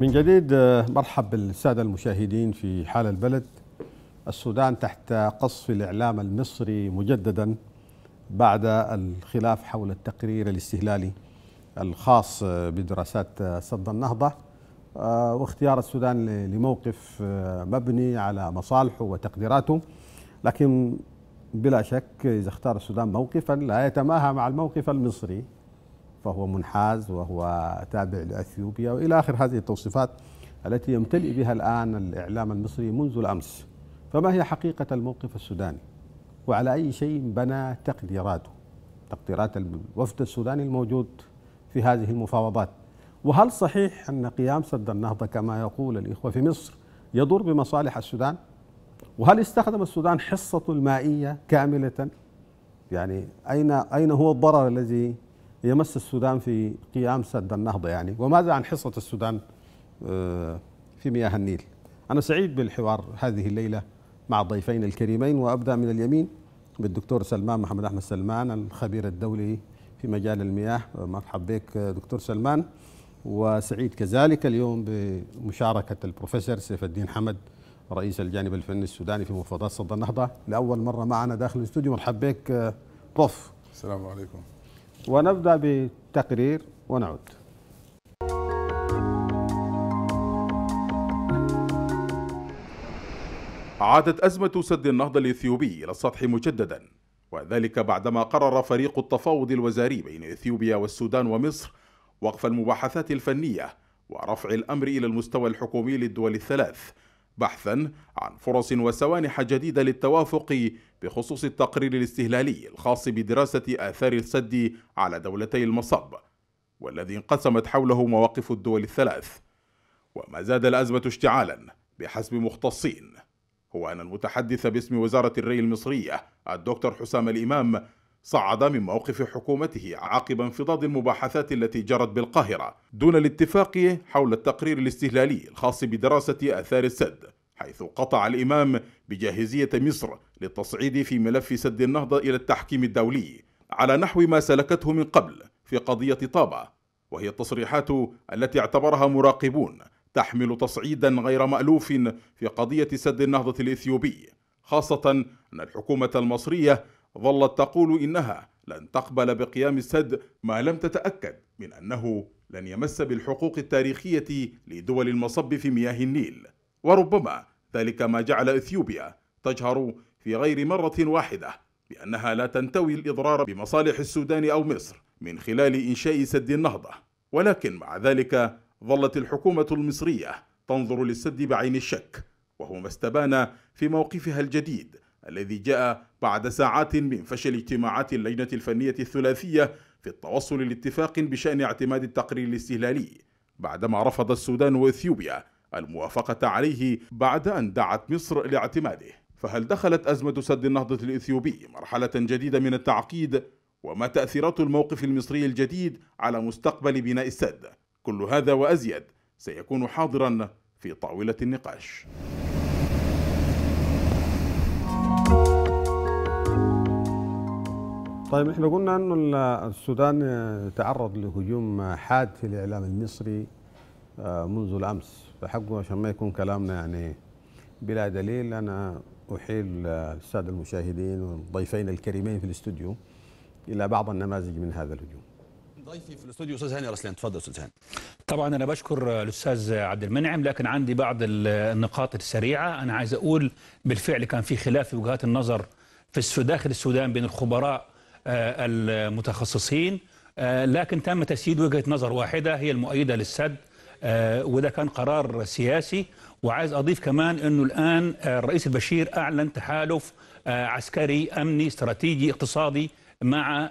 من جديد آه، مرحب بالسادة المشاهدين في حال البلد السودان تحت قصف الإعلام المصري مجددا بعد الخلاف حول التقرير الاستهلالي الخاص بدراسات سد النهضة آه، واختيار السودان لموقف آه، مبني على مصالحه وتقديراته لكن بلا شك إذا اختار السودان موقفا لا يتماهى مع الموقف المصري فهو منحاز وهو تابع لأثيوبيا وإلى آخر هذه التوصيفات التي يمتلئ بها الآن الإعلام المصري منذ الأمس فما هي حقيقة الموقف السوداني وعلى أي شيء بنى تقديراته تقديرات الوفد السوداني الموجود في هذه المفاوضات وهل صحيح أن قيام سد النهضة كما يقول الإخوة في مصر يضر بمصالح السودان وهل استخدم السودان حصته المائية كاملة يعني أين, أين هو الضرر الذي يمس السودان في قيام سد النهضة يعني وماذا عن حصة السودان آه، في مياه النيل أنا سعيد بالحوار هذه الليلة مع الضيفين الكريمين وأبدأ من اليمين بالدكتور سلمان محمد أحمد سلمان الخبير الدولي في مجال المياه آه، مرحب بك آه، دكتور سلمان وسعيد كذلك اليوم بمشاركة البروفيسور سيف الدين حمد رئيس الجانب الفني السوداني في مفاوضات صد النهضة لأول مرة معنا داخل الاستوديو مرحب بك بروف السلام عليكم ونبدأ بتقرير ونعود عادت أزمة سد النهضة الإثيوبي إلى السطح مجددا وذلك بعدما قرر فريق التفاوض الوزاري بين إثيوبيا والسودان ومصر وقف المباحثات الفنية ورفع الأمر إلى المستوى الحكومي للدول الثلاث بحثا عن فرص وسوانح جديدة للتوافق بخصوص التقرير الاستهلالي الخاص بدراسة آثار السد على دولتي المصب والذي انقسمت حوله مواقف الدول الثلاث وما زاد الأزمة اشتعالا بحسب مختصين هو أن المتحدث باسم وزارة الري المصرية الدكتور حسام الإمام صعد من موقف حكومته عقب انفضاض المباحثات التي جرت بالقاهرة دون الاتفاق حول التقرير الاستهلالي الخاص بدراسة آثار السد حيث قطع الإمام بجاهزية مصر للتصعيد في ملف سد النهضة إلى التحكيم الدولي على نحو ما سلكته من قبل في قضية طابة وهي التصريحات التي اعتبرها مراقبون تحمل تصعيدا غير مألوف في قضية سد النهضة الإثيوبي خاصة أن الحكومة المصرية ظلت تقول إنها لن تقبل بقيام السد ما لم تتأكد من أنه لن يمس بالحقوق التاريخية لدول المصب في مياه النيل وربما ذلك ما جعل إثيوبيا تجهر في غير مرة واحدة بأنها لا تنتوي الإضرار بمصالح السودان أو مصر من خلال إنشاء سد النهضة ولكن مع ذلك ظلت الحكومة المصرية تنظر للسد بعين الشك وهو ما استبان في موقفها الجديد الذي جاء بعد ساعات من فشل اجتماعات اللجنة الفنية الثلاثية في التوصل لاتفاق بشأن اعتماد التقرير الاستهلالي بعدما رفض السودان وإثيوبيا الموافقة عليه بعد أن دعت مصر لاعتماده فهل دخلت أزمة سد النهضة الإثيوبي مرحلة جديدة من التعقيد؟ وما تأثيرات الموقف المصري الجديد على مستقبل بناء السد؟ كل هذا وأزيد سيكون حاضرا في طاولة النقاش طيب احنا قلنا انه السودان تعرض لهجوم حاد في الاعلام المصري آه، منذ الامس فحقه عشان ما يكون كلامنا يعني بلا دليل انا احيل آه، الساده المشاهدين والضيفين الكريمين في الاستوديو الى بعض النماذج من هذا الهجوم. ضيفي في الاستوديو استاذ هاني رسلان تفضل استاذ هاني. طبعا انا بشكر آه، الاستاذ عبد المنعم لكن عندي بعض النقاط السريعه انا عايز اقول بالفعل كان في خلاف في وجهات النظر في داخل السودان بين الخبراء آه، المتخصصين آه، لكن تم تسييد وجهة نظر واحدة هي المؤيدة للسد آه، وده كان قرار سياسي وعايز أضيف كمان أنه الآن الرئيس البشير أعلن تحالف عسكري أمني استراتيجي اقتصادي مع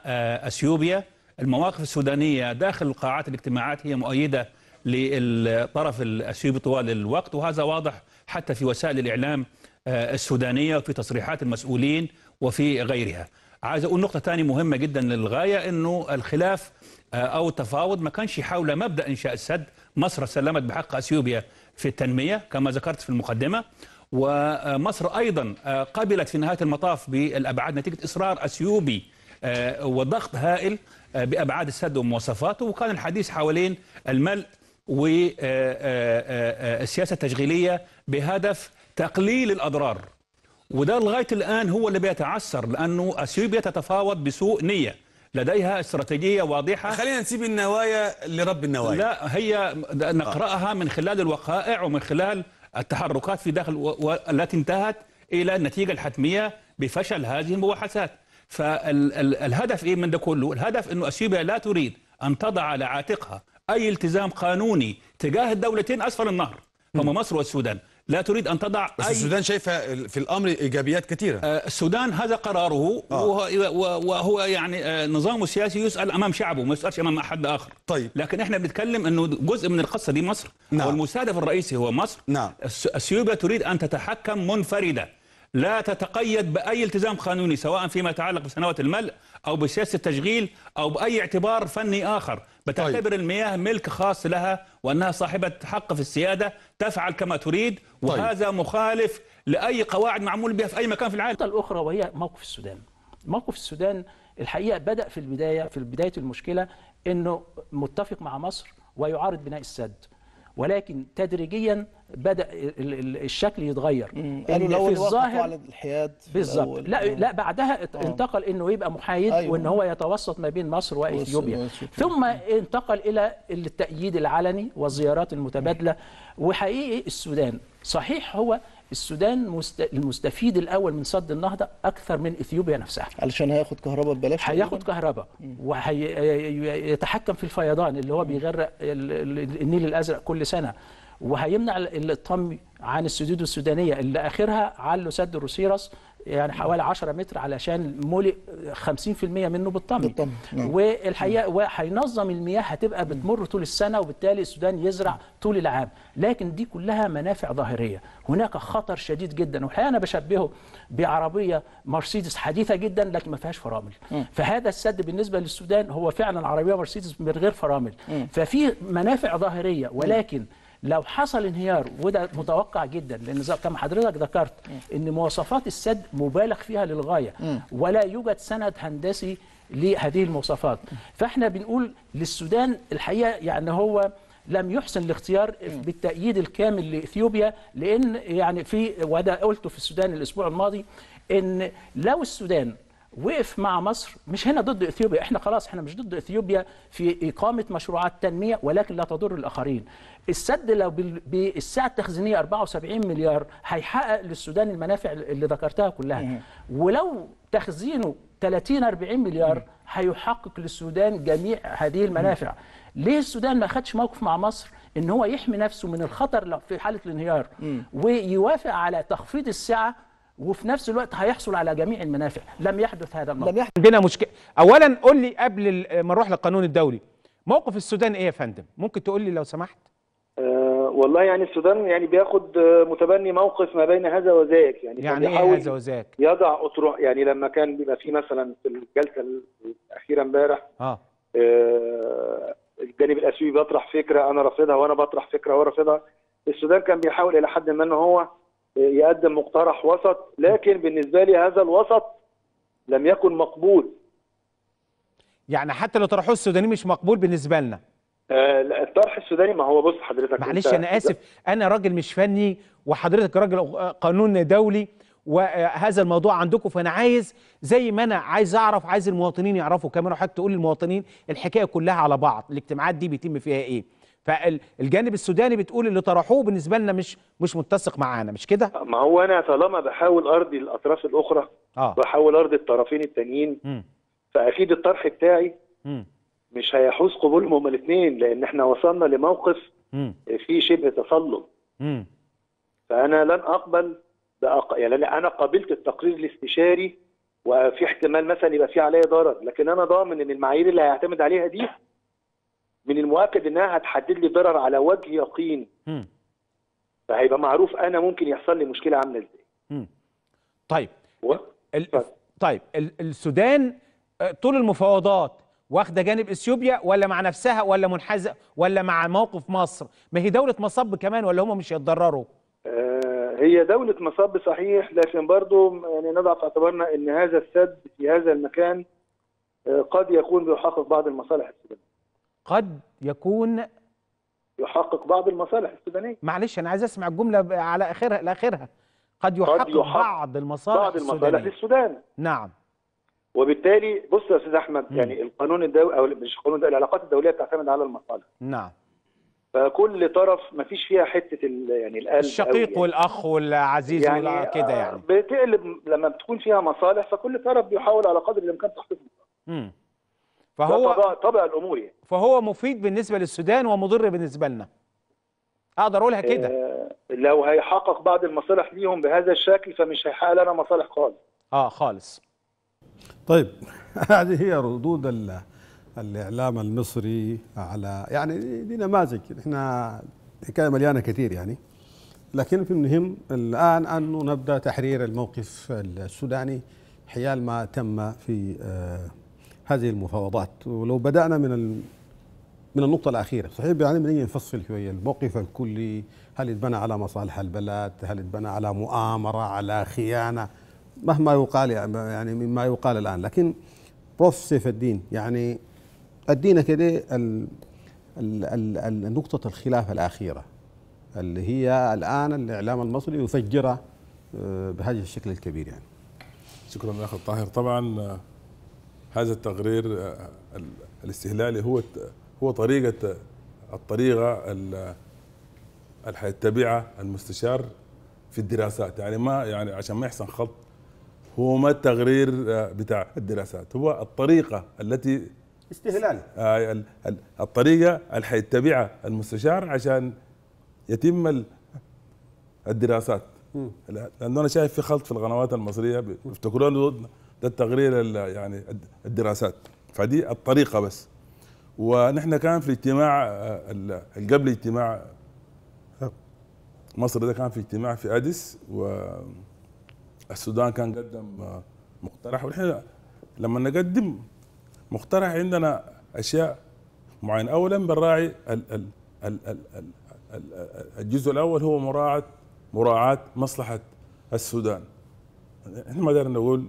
أثيوبيا المواقف السودانية داخل القاعات الاجتماعات هي مؤيدة للطرف الأثيوبي طوال الوقت وهذا واضح حتى في وسائل الإعلام السودانية وفي تصريحات المسؤولين وفي غيرها عايز اقول نقطه ثانيه مهمه جدا للغايه انه الخلاف آه، او التفاوض ما كانش حول مبدا انشاء السد مصر سلمت بحق اثيوبيا في التنميه كما ذكرت في المقدمه ومصر ايضا آه، قبلت في نهايه المطاف بالابعاد نتيجه اصرار اثيوبي آه، وضغط هائل بابعاد السد ومواصفاته وكان الحديث حوالين الملء والسياسه التشغيليه بهدف تقليل الاضرار وده لغايه الان هو اللي بيتعثر لانه اثيوبيا تتفاوض بسوء نيه لديها استراتيجيه واضحه خلينا نسيب النوايا لرب النوايا لا هي آه. نقراها من خلال الوقائع ومن خلال التحركات في داخل و... التي انتهت الى النتيجه الحتميه بفشل هذه المباحثات فالهدف ايه من ده كله الهدف انه اثيوبيا لا تريد ان تضع على عاتقها اي التزام قانوني تجاه الدولتين اسفل النهر هم مصر والسودان لا تريد أن تضع بس أي السودان شايفة في الأمر إيجابيات كثيرة آه، السودان هذا قراره آه. وهو يعني آه، نظامه السياسي يسأل أمام شعبه ما يسألش أمام أحد آخر طيب لكن إحنا بنتكلم أنه جزء من القصة دي مصر نعم. والمستهدف الرئيسي هو مصر نعم. اثيوبيا تريد أن تتحكم منفردة لا تتقيد بأي التزام قانوني سواء فيما يتعلق بسنوات الملء أو بسياسة التشغيل أو بأي اعتبار فني آخر بتعتبر طيب. المياه ملك خاص لها وأنها صاحبة حق في السيادة تفعل كما تريد طيب. وهذا طيب. مخالف لأي قواعد معمول بها في أي مكان في العالم الأخرى وهي موقف السودان موقف السودان الحقيقة بدأ في البداية في بداية المشكلة أنه متفق مع مصر ويعارض بناء السد ولكن تدريجيا بدا الشكل يتغير قالوا يعني في الظاهر على الحياد بالظبط لا لا بعدها أوه. آه. انتقل انه يبقى محايد أيوة. وان هو يتوسط ما بين مصر واثيوبيا ثم انتقل الى التأييد العلني والزيارات المتبادله وحقيقي السودان صحيح هو السودان مست... المستفيد الاول من سد النهضه اكثر من اثيوبيا نفسها علشان هياخد كهرباء ببلاش هياخد كهرباء ويتحكم في الفيضان اللي هو بيغرق النيل الازرق كل سنه وهيمنع الطم عن السدود السودانيه اللي اخرها علو سد الروسيرس يعني حوالي 10 متر علشان ملئ 50% منه بالطمي نعم. والحقيقه وهينظم المياه هتبقى بتمر طول السنه وبالتالي السودان يزرع طول العام لكن دي كلها منافع ظاهريه هناك خطر شديد جدا والحقيقه انا بشبهه بعربيه مرسيدس حديثه جدا لكن ما فيهاش فرامل فهذا السد بالنسبه للسودان هو فعلا عربيه مرسيدس من غير فرامل ففي منافع ظاهريه ولكن مم. لو حصل انهيار وده متوقع جدا لان كما حضرتك ذكرت ان مواصفات السد مبالغ فيها للغايه ولا يوجد سند هندسي لهذه المواصفات فاحنا بنقول للسودان الحقيقه يعني هو لم يحسن الاختيار بالتأييد الكامل لإثيوبيا لأن يعني في وده قلته في السودان الأسبوع الماضي إن لو السودان وقف مع مصر مش هنا ضد اثيوبيا احنا خلاص احنا مش ضد اثيوبيا في اقامه مشروعات تنميه ولكن لا تضر الاخرين السد لو بالسعه التخزينيه 74 مليار هيحقق للسودان المنافع اللي ذكرتها كلها إيه. ولو تخزينه 30 40 مليار إيه. هيحقق للسودان جميع هذه المنافع إيه. ليه السودان ما خدش موقف مع مصر ان هو يحمي نفسه من الخطر في حاله الانهيار ويوافق على تخفيض السعه وفي نفس الوقت هيحصل على جميع المنافع لم يحدث هذا الموقف لم يحدث عندنا مشكله اولا قول لي قبل ما نروح للقانون الدولي موقف السودان ايه يا فندم ممكن تقول لي لو سمحت أه والله يعني السودان يعني بياخد متبني موقف ما بين هذا وذاك يعني يعني ايه هذا وذاك يضع اطروح يعني لما كان بيبقى في مثلا في الجلسه الاخيره امبارح آه. أه، الجانب الاثيوبي بيطرح فكره انا رافضها وانا بطرح فكره وهو رافضها السودان كان بيحاول الى حد ما ان هو يقدم مقترح وسط لكن بالنسبه لي هذا الوسط لم يكن مقبول يعني حتى لو طرحوه السوداني مش مقبول بالنسبه لنا آه الطرح السوداني ما هو بص حضرتك معلش انا اسف انا راجل مش فني وحضرتك راجل قانون دولي وهذا الموضوع عندكم فانا عايز زي ما انا عايز اعرف عايز المواطنين يعرفوا كمان وحضرتك تقول للمواطنين الحكايه كلها على بعض الاجتماعات دي بيتم فيها ايه فالجانب السوداني بتقول اللي طرحوه بالنسبه لنا مش مش متسق معانا مش كده ما هو انا طالما بحاول ارضي الاطراف الاخرى آه. بحاول ارضي الطرفين التانيين م. فاكيد الطرح بتاعي م. مش هيحوز قبولهم هما الاثنين لان احنا وصلنا لموقف م. فيه شبه تصلب فانا لن اقبل بأق... يعني انا قبلت التقرير الاستشاري وفي احتمال مثلا يبقى في عليا ضرر لكن انا ضامن ان المعايير اللي هيعتمد عليها دي من المؤكد انها هتحدد لي ضرر على وجه يقين فهيبقى معروف انا ممكن يحصل لي مشكله عامله ازاي طيب و... ال... طيب السودان آه، طول المفاوضات واخده جانب اثيوبيا ولا مع نفسها ولا منحازه ولا مع موقف مصر ما هي دوله مصب كمان ولا هم مش هيتضرروا آه، هي دولة مصب صحيح لكن برضو يعني نضع في اعتبارنا ان هذا السد في هذا المكان آه، قد يكون بيحقق بعض المصالح السودانية قد يكون يحقق بعض المصالح السودانيه معلش انا عايز اسمع الجمله على اخرها لاخرها قد يحقق, قد يحقق بعض المصالح بعض المصالح للسودان نعم وبالتالي بص يا استاذ احمد م. يعني القانون الدولي او مش القانون الدولي العلاقات الدوليه بتعتمد على المصالح نعم فكل طرف ما فيش فيها حته يعني القلب الشقيق يعني والاخ والعزيز يعني آه، كده يعني بتقلب لما بتكون فيها مصالح فكل طرف بيحاول على قدر الامكان تحقيق امم فهو طبع الامور يعني. فهو مفيد بالنسبه للسودان ومضر بالنسبه لنا اقدر اقولها كده آه لو هيحقق بعض المصالح ليهم بهذا الشكل فمش هيحقق لنا مصالح خالص اه خالص طيب هذه هي ردود ال... الاعلام المصري على يعني دي نماذج احنا الحكايه مليانه كثير يعني لكن في المهم الان انه نبدا تحرير الموقف السوداني حيال ما تم في آه هذه المفاوضات ولو بدأنا من من النقطة الأخيرة صحيح يعني بنيجي نفصل شوية الموقف الكلي هل اتبنى على مصالح البلد هل اتبنى على مؤامرة على خيانة مهما يقال يعني مما يقال الآن لكن بروف سيف الدين يعني أدينا كده نقطة الخلاف الأخيرة اللي هي الآن الإعلام المصري يفجرها آه، بهذا الشكل الكبير يعني شكرا للأخ طاهر طبعا هذا التقرير آه، الاستهلالي هو هو طريقه الطريقه اللي حيتبعها المستشار في الدراسات يعني ما يعني عشان ما يحسن خلط هو ما التقرير آه، بتاع الدراسات هو الطريقه التي استهلال آه، الطريقه اللي حيتبعها المستشار عشان يتم الدراسات لانه انا شايف في خلط في القنوات المصريه بيفتكروا للتقرير التقرير يعني الدراسات فدي الطريقه بس ونحن كان في اجتماع آه، قبل اجتماع آه. مصر ده كان في اجتماع في اديس والسودان كان قدم آه، مقترح ونحن لما نقدم مقترح عندنا اشياء معينه اولا بنراعي الجزء الاول هو مراعاه مراعاه مصلحه السودان احنا ما دارنا نقول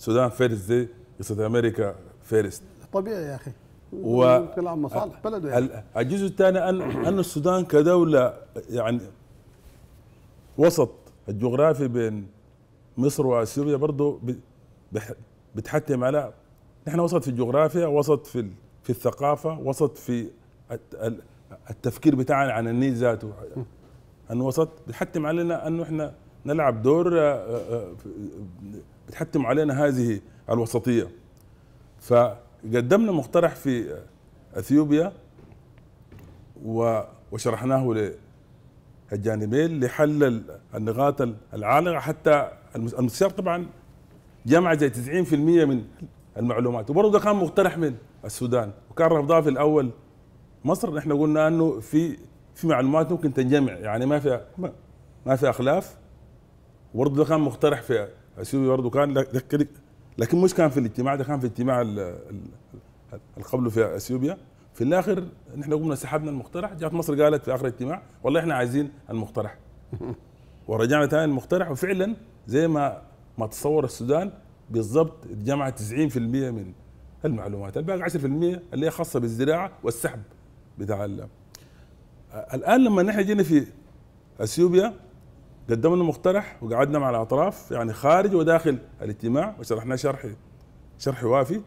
السودان فيرست زي قصه امريكا فيرست طبيعي يا اخي و مصالح بلده يعني. الجزء الثاني ان ان السودان كدوله يعني وسط الجغرافي بين مصر واثيوبيا برضه بتحتم على نحن وسط في الجغرافيا وسط في في الثقافه وسط في التفكير بتاعنا عن النيل ذاته ان وسط بتحتم علينا انه احنا نلعب دور آه، آه، آه، بتحتم علينا هذه الوسطيه فقدمنا مقترح في اثيوبيا وشرحناه للجانبين لحل النقاط العالقه حتى المستشار طبعا جمع زي 90% من المعلومات وبرضه كان مقترح من السودان وكان رفضها في الاول مصر نحن قلنا انه في في معلومات ممكن تنجمع يعني ما في ما في اخلاف وبرضه كان مقترح في اثيوبي برضه كان لك لكن مش كان في الاجتماع ده كان في الاجتماع القبل في اثيوبيا في الاخر نحن قمنا سحبنا المقترح جاءت مصر قالت في اخر الاجتماع والله احنا عايزين المقترح ورجعنا ثاني المقترح وفعلا زي ما ما تصور السودان بالضبط جمع 90% من المعلومات الباقي 10% اللي هي خاصه بالزراعه والسحب بتاع الان لما نحن جينا في اثيوبيا قدمنا مقترح وقعدنا مع الاطراف يعني خارج وداخل الاجتماع وشرحنا شرح شرح وافي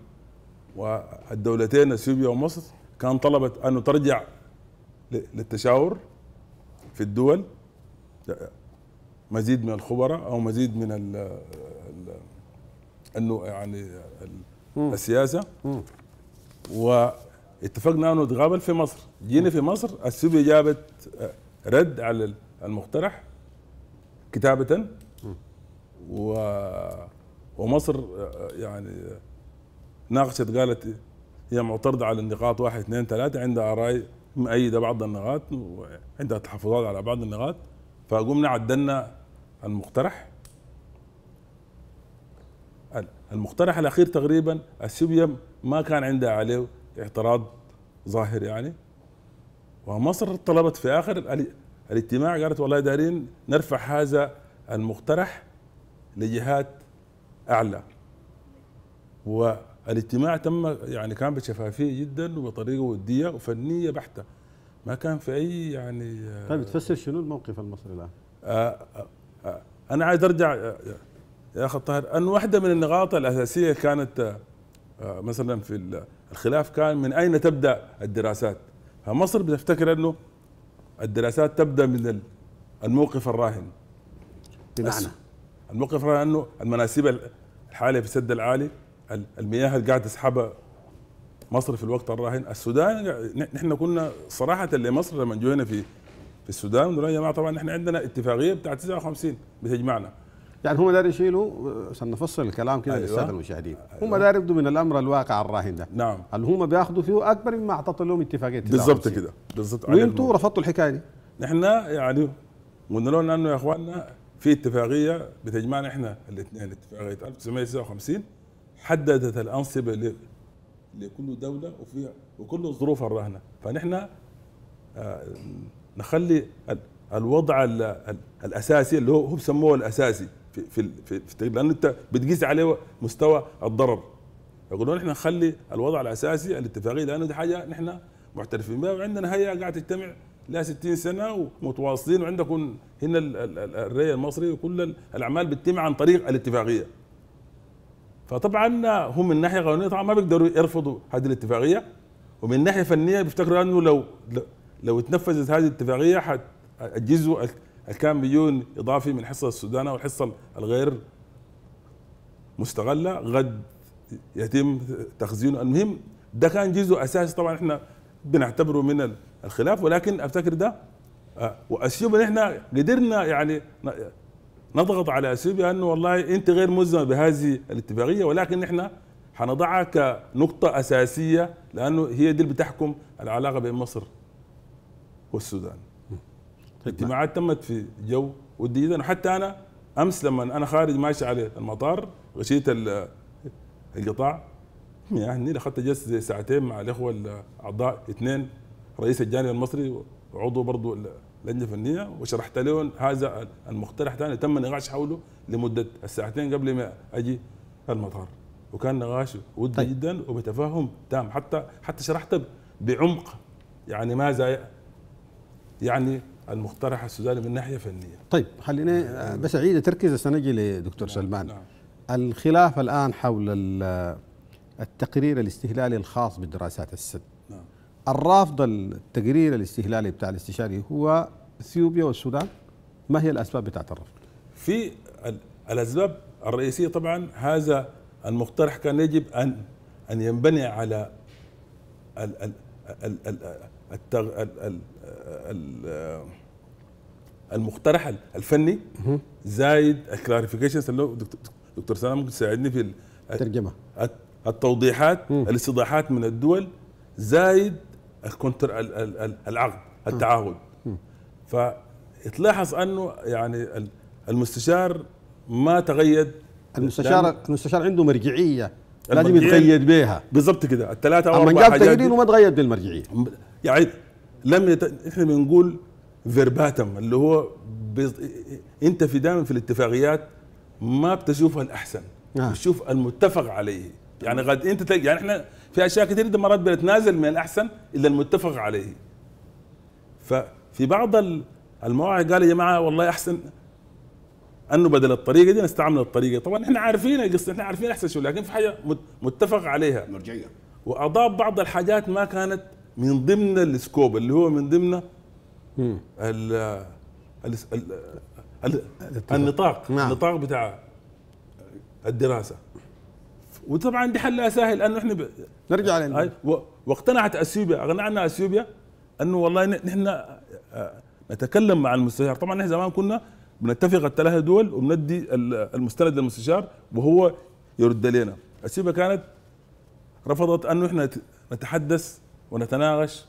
والدولتين اثيوبيا ومصر كان طلبت انه ترجع للتشاور في الدول مزيد من الخبراء او مزيد من ال انه يعني السياسه واتفقنا انه نتقابل في مصر جينا في مصر اثيوبيا جابت رد على المقترح كتابه و ومصر يعني ناقشت قالت هي معترضه على النقاط واحد اثنين ثلاثه عندها اراء مؤيده بعض النقاط وعندها تحفظات على بعض النقاط فقمنا عدلنا المقترح المقترح الاخير تقريبا السبية ما كان عندها عليه اعتراض ظاهر يعني ومصر طلبت في اخر الاجتماع قالت والله دارين نرفع هذا المقترح لجهات اعلى والاجتماع تم يعني كان بشفافيه جدا وبطريقه وديه وفنيه بحته ما كان في اي يعني طيب تفسر شنو الموقف المصري الان؟ آه، آه، آه، انا عايز ارجع يا اخ الطاهر ان واحده من النقاط الاساسيه كانت مثلا في الخلاف كان من اين تبدا الدراسات؟ فمصر بتفتكر انه الدراسات تبدا من الموقف الراهن بمعنى الموقف الراهن انه المناسيب الحاليه في السد العالي المياه اللي قاعد تسحبها مصر في الوقت الراهن السودان نحن كنا صراحه لمصر لما جينا في في السودان يا جماعه طبعا نحن عندنا اتفاقيه بتاع 59 بتجمعنا يعني هم دار يشيلوا عشان نفصل الكلام كده أيوة. للساده المشاهدين أيوة. هم دار يبدوا من الامر الواقع الراهن ده نعم اللي هم بياخذوا فيه اكبر مما اعطت لهم اتفاقيه بالضبط كده بالضبط وانتم رفضتوا الحكايه دي نحن يعني قلنا لهم انه يا اخواننا في اتفاقيه بتجمعنا احنا الاثنين اتفاقيه 1959 حددت الانصبه لكل دوله وفيها وكل الظروف الرهنه فنحن آه، نخلي الوضع الاساسي اللي هو بسموه الاساسي في في في التدريب لان انت بتقيس عليه مستوى الضرر يقولون احنا نخلي الوضع الاساسي الاتفاقيه لانه دي حاجه نحن محترفين بها وعندنا هيئه قاعده تجتمع لها 60 سنه ومتواصلين وعندكم هنا الري المصري وكل الاعمال بتتم عن طريق الاتفاقيه فطبعا هم من ناحيه قانونيه طبعا ما بيقدروا يرفضوا هذه الاتفاقيه ومن ناحيه فنيه بيفتكروا انه لو لو تنفذت هذه الاتفاقيه الجزء الكام مليون اضافي من حصه السودان او الحصه الغير مستغله غد يتم تخزينه المهم ده كان جزء اساسي طبعا احنا بنعتبره من الخلاف ولكن افتكر ده آه، واثيوبيا احنا قدرنا يعني نضغط على اثيوبيا انه والله انت غير ملزمه بهذه الاتفاقيه ولكن احنا حنضعها كنقطه اساسيه لانه هي دي اللي بتحكم العلاقه بين مصر والسودان اجتماعات تمت في جو ودي جدا وحتى انا امس لما انا خارج ماشي على المطار غشيت القطاع يعني اخذت جلسه زي ساعتين مع الاخوه الاعضاء اثنين رئيس الجانب المصري وعضو برضو اللجنه الفنيه وشرحت لهم هذا المقترح ثاني تم نقاش حوله لمده الساعتين قبل ما اجي المطار وكان نقاش ودي طيب. جدا وبتفاهم تام حتى حتى شرحت بعمق يعني ماذا يعني المقترح السوداني من ناحيه فنيه طيب خلينا بس اعيد تركيز سنجي لدكتور نعم. سلمان نعم. الخلاف الان حول التقرير الاستهلالي الخاص بدراسات السد نعم. الرافض التقرير الاستهلالي بتاع الاستشاري هو اثيوبيا والسودان ما هي الاسباب بتاعت الرفض في الاسباب الرئيسيه طبعا هذا المقترح كان يجب ان ان ينبني على ال ال ال ال التغ... ال... ال... ال... المقترح الفني زايد الكلاريفيكيشنز دكتور سلام ممكن تساعدني في الترجمه التوضيحات الاستضاحات من الدول زايد الكونتر العقد التعاقد فتلاحظ انه يعني المستشار ما تغير المستشار المستشار عنده مرجعيه لازم يتقيد بها بالضبط كده الثلاثه او اربع حاجات اما جاب تقرير وما تقيد بالمرجعيه يعني لم يت... احنا بنقول فيرباتم اللي هو بي... انت في دائما في الاتفاقيات ما بتشوفها الاحسن آه. بتشوف المتفق عليه يعني قد انت تلاقي يعني احنا في اشياء كثير انت مرات بتنازل من الاحسن الا المتفق عليه ففي بعض المواقع قال يا جماعه والله احسن انه بدل الطريقه دي نستعمل الطريقه طبعا احنا عارفين القصه احنا عارفين احسن شو لكن في حاجه متفق عليها مرجعيه واضاف بعض الحاجات ما كانت من ضمن السكوب اللي هو من ضمن ال ال النطاق نعم. النطاق بتاع الدراسه وطبعا دي حل سهل لانه احنا ب... نرجع لنا واقتنعت اثيوبيا اقنعنا اثيوبيا انه والله نحن آه، نتكلم مع المستشار طبعا احنا زمان كنا بنتفق الثلاثه دول وبندي المستند للمستشار وهو يرد لنا اثيوبيا كانت رفضت انه احنا نتحدث ونتناقش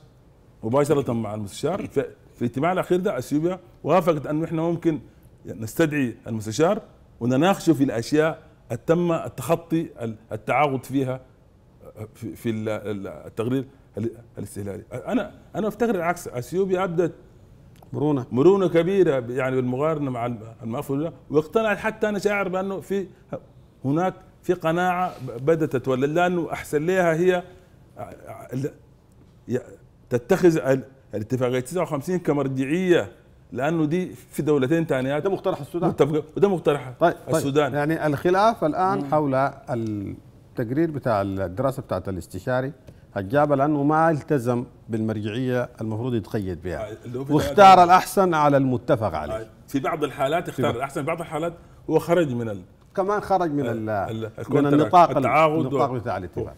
مباشره مع المستشار في, الاجتماع الاخير ده اثيوبيا وافقت انه احنا ممكن نستدعي المستشار ونناقشه في الاشياء التم التخطي التعاقد فيها في, في التقرير الاستهلالي انا انا افتكر العكس اثيوبيا ابدت مرونه مرونه كبيره يعني بالمقارنه مع المأفول واقتنعت حتى انا شاعر بانه في هناك في قناعه بدات تتولد لانه احسن لها هي تتخذ الاتفاقيه 59 كمرجعيه لانه دي في دولتين ثانيات ده مقترح السودان متفق وده مقترح طيب, طيب. السودان طيب يعني الخلاف الان مم. حول التقرير بتاع الدراسه بتاعت الاستشاري الجابة لأنه ما التزم بالمرجعية المفروض يتقيد بها آه، واختار الأحسن على المتفق عليه آه، في بعض الحالات اختار الأحسن في بعض الحالات هو خرج من ال... كمان خرج من ال... ال... من النطاق التعاقد النطاق بتاع الاتفاق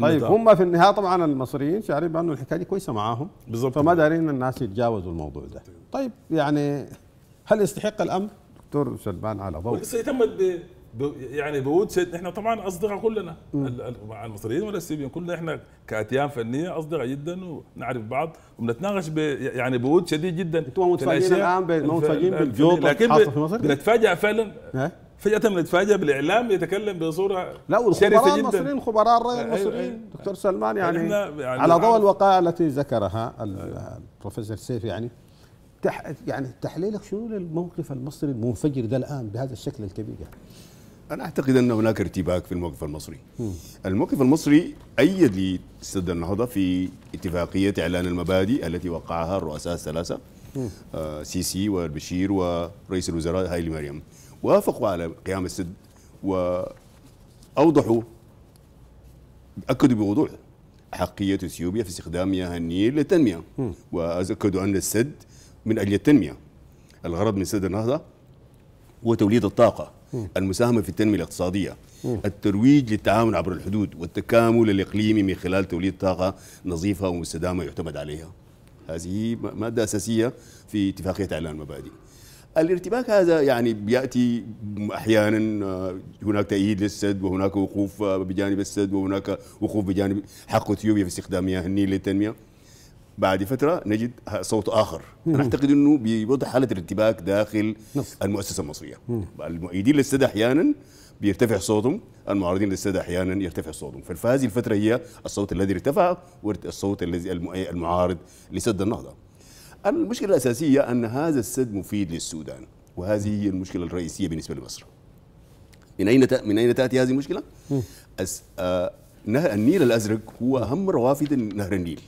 طيب هم في النهايه طبعا المصريين شعرين بانه الحكايه دي كويسه معاهم بالظبط فما دارين الناس يتجاوزوا الموضوع ده طيب يعني هل يستحق الامر؟ دكتور سلمان على ضوء القصه تمت ب... ب... يعني بوجود سيد احنا طبعا اصدقاء كلنا مع المصريين والاسيبيين كلنا احنا كاتيان فنيه اصدقاء جدا ونعرف بعض وبنتناقش ب... يعني بوجود شديد جدا انتم متفاجئين الان متفاجئين بالجوط لكن ب... بنتفاجئ فعلا فجأة بنتفاجأ بالإعلام يتكلم بصورة لا والخبراء المصريين خبراء الرأي المصريين دكتور سلمان يعني, يعني, على ضوء الوقائع التي ذكرها البروفيسور سيف يعني تح يعني تحليلك شنو للموقف المصري المنفجر ده الآن بهذا الشكل الكبير يعني أنا أعتقد أن هناك ارتباك في الموقف المصري م. الموقف المصري أيد لسد النهضة في اتفاقية إعلان المبادئ التي وقعها الرؤساء الثلاثة آه سيسي والبشير ورئيس الوزراء هايلي مريم وافقوا على قيام السد وأوضحوا أكدوا بوضوح أحقية إثيوبيا في استخدام مياه النيل للتنمية وأكدوا أن السد من أجل التنمية الغرض من سد النهضة هو توليد الطاقة المساهمة في التنمية الاقتصادية الترويج للتعاون عبر الحدود والتكامل الإقليمي من خلال توليد طاقة نظيفة ومستدامة يعتمد عليها هذه مادة أساسية في اتفاقية إعلان المبادئ الارتباك هذا يعني بياتي احيانا آه، هناك تأييد للسد وهناك وقوف آه، بجانب السد وهناك وقوف بجانب حق اثيوبيا في استخدام مياه النيل للتنميه بعد فتره نجد صوت اخر انا اعتقد انه بوضع حاله الارتباك داخل نص. المؤسسه المصريه المؤيدين للسد احيانا بيرتفع صوتهم المعارضين للسد احيانا يرتفع صوتهم فهذه الفتره هي الصوت الذي ارتفع والصوت الذي المعارض لسد النهضه المشكله الاساسيه ان هذا السد مفيد للسودان وهذه هي المشكله الرئيسيه بالنسبه لمصر من اين من اين تاتي هذه المشكله؟ أس... آه... النيل الازرق هو اهم روافد نهر النيل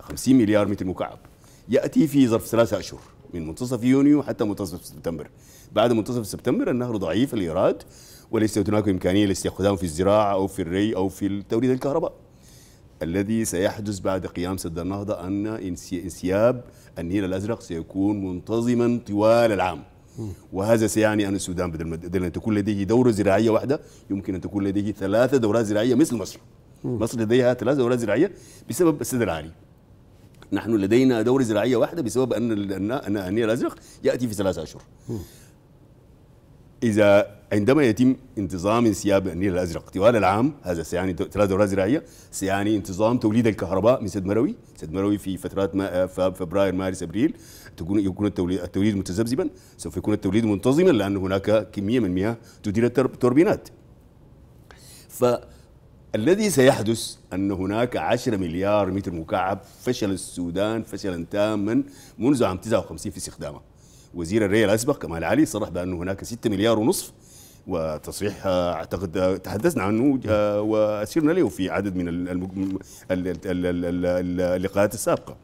50 مليار متر مكعب ياتي في ظرف ثلاثة اشهر من منتصف يونيو حتى منتصف سبتمبر بعد منتصف سبتمبر النهر ضعيف الايراد وليس هناك امكانيه لاستخدامه في الزراعه او في الري او في توريد الكهرباء الذي سيحدث بعد قيام سد النهضة أن انسياب النيل الأزرق سيكون منتظما طوال العام وهذا سيعني أن السودان بدل أن تكون لديه دورة زراعية واحدة يمكن أن تكون لديه ثلاثة دورات زراعية مثل مصر مصر لديها ثلاث دورات زراعية بسبب السد العالي نحن لدينا دورة زراعية واحدة بسبب أن النيل الأزرق يأتي في ثلاثة أشهر إذا عندما يتم انتظام انسياب النيل الازرق طوال العام هذا سيعني ثلاث دورات زراعيه سيعني انتظام توليد الكهرباء من سد مروي، سد مروي في فترات ما آه، فبراير مارس ابريل تكون يكون التوليد, التوليد متذبذبا سوف يكون التوليد منتظما لان هناك كميه من المياه تدير التوربينات. فالذي سيحدث ان هناك 10 مليار متر مكعب فشل السودان فشلا تاما منذ عام 59 في استخدامه. وزير الري الاسبق كمال علي صرح بانه هناك 6 مليار ونصف وتصريح اعتقد تحدثنا عنه آه، واشرنا له في عدد من اللقاءات السابقه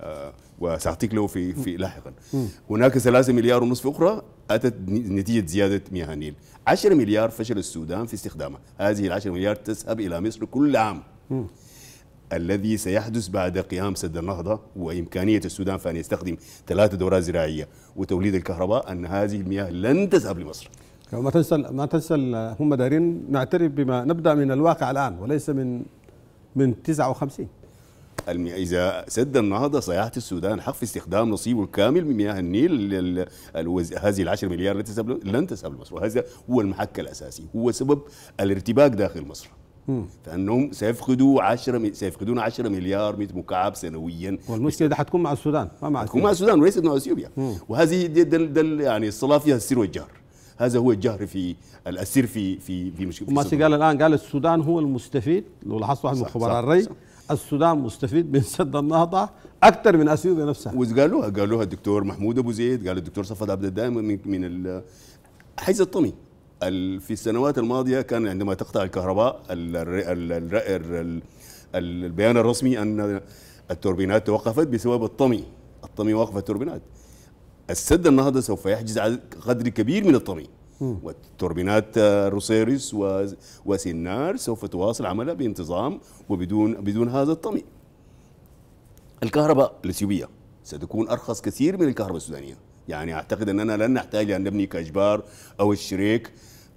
آه، وساعطيك له في في لاحقا هناك 3 مليار ونصف اخرى اتت نتيجه زياده مياه النيل 10 مليار فشل السودان في استخدامها هذه ال 10 مليار تذهب الى مصر كل عام الذي سيحدث بعد قيام سد النهضة وإمكانية السودان في أن يستخدم ثلاثة دورات زراعية وتوليد الكهرباء أن هذه المياه لن تذهب لمصر ما تنسى ما تنسى هم دارين نعترف بما نبدا من الواقع الان وليس من من 59 إذا سد النهضة سيعطي السودان حق في استخدام نصيبه الكامل من مياه النيل هذه ال 10 مليار لن تذهب لن تذهب لمصر وهذا هو المحك الأساسي هو سبب الارتباك داخل مصر لانهم سيفقدوا 10 سيفقدون 10 مليار متر مكعب سنويا والمشكله دي حتكون مع السودان ما مع حتكون مع السودان وليست مع اثيوبيا وهذه دل دل يعني الصلاه فيها السر والجهر هذا هو الجهر في الاسير في في في مشكله ماشي قال الان قال السودان هو المستفيد لو لاحظت واحد من خبراء الري صح السودان مستفيد من سد النهضه اكثر من اثيوبيا نفسها وقالوها قالوها الدكتور محمود ابو زيد قال الدكتور صفد عبد الدائم من من حيز الطمي في السنوات الماضية كان عندما تقطع الكهرباء البيان الرسمي أن التوربينات توقفت بسبب الطمي الطمي وقف التوربينات السد النهضة سوف يحجز قدر كبير من الطمي والتوربينات روسيريس وسنار سوف تواصل عملها بانتظام وبدون بدون هذا الطمي الكهرباء الاثيوبيه ستكون ارخص كثير من الكهرباء السودانيه يعني اعتقد اننا لن نحتاج ان نبني كاجبار او الشريك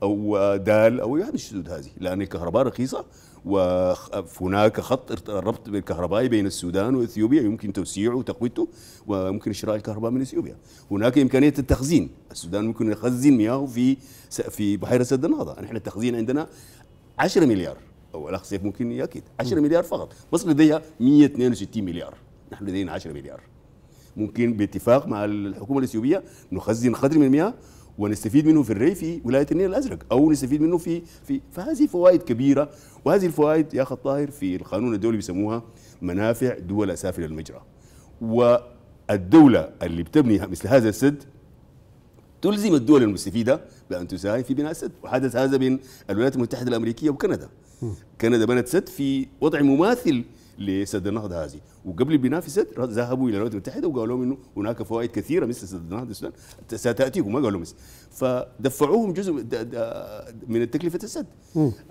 او دال او يعني الشدود هذه لان الكهرباء رخيصه وهناك خط ربط الكهربائي بين السودان واثيوبيا يمكن توسيعه وتقويته ويمكن شراء الكهرباء من اثيوبيا هناك امكانيه التخزين السودان ممكن يخزن مياهه في في بحيره سد النهضه نحن التخزين عندنا 10 مليار او الاخ سيف ممكن ياكد 10 مليار فقط مصر لديها 162 مليار نحن لدينا 10 مليار ممكن باتفاق مع الحكومه الاثيوبيه نخزن قدر من المياه ونستفيد منه في الري في ولايه النيل الازرق او نستفيد منه في في فهذه فوائد كبيره وهذه الفوائد يا اخ الطاهر في القانون الدولي بيسموها منافع دول اسافل المجرى والدوله اللي بتبني مثل هذا السد تلزم الدول المستفيده بان تساهم في بناء السد وحدث هذا بين الولايات المتحده الامريكيه وكندا كندا بنت سد في وضع مماثل لسد النهضه هذه وقبل البناء في سد ذهبوا الى الولايات المتحده وقالوا لهم انه هناك فوائد كثيره مثل سد النهضه السودان ستاتيكم ما قالوا لهم فدفعوهم جزء من تكلفه السد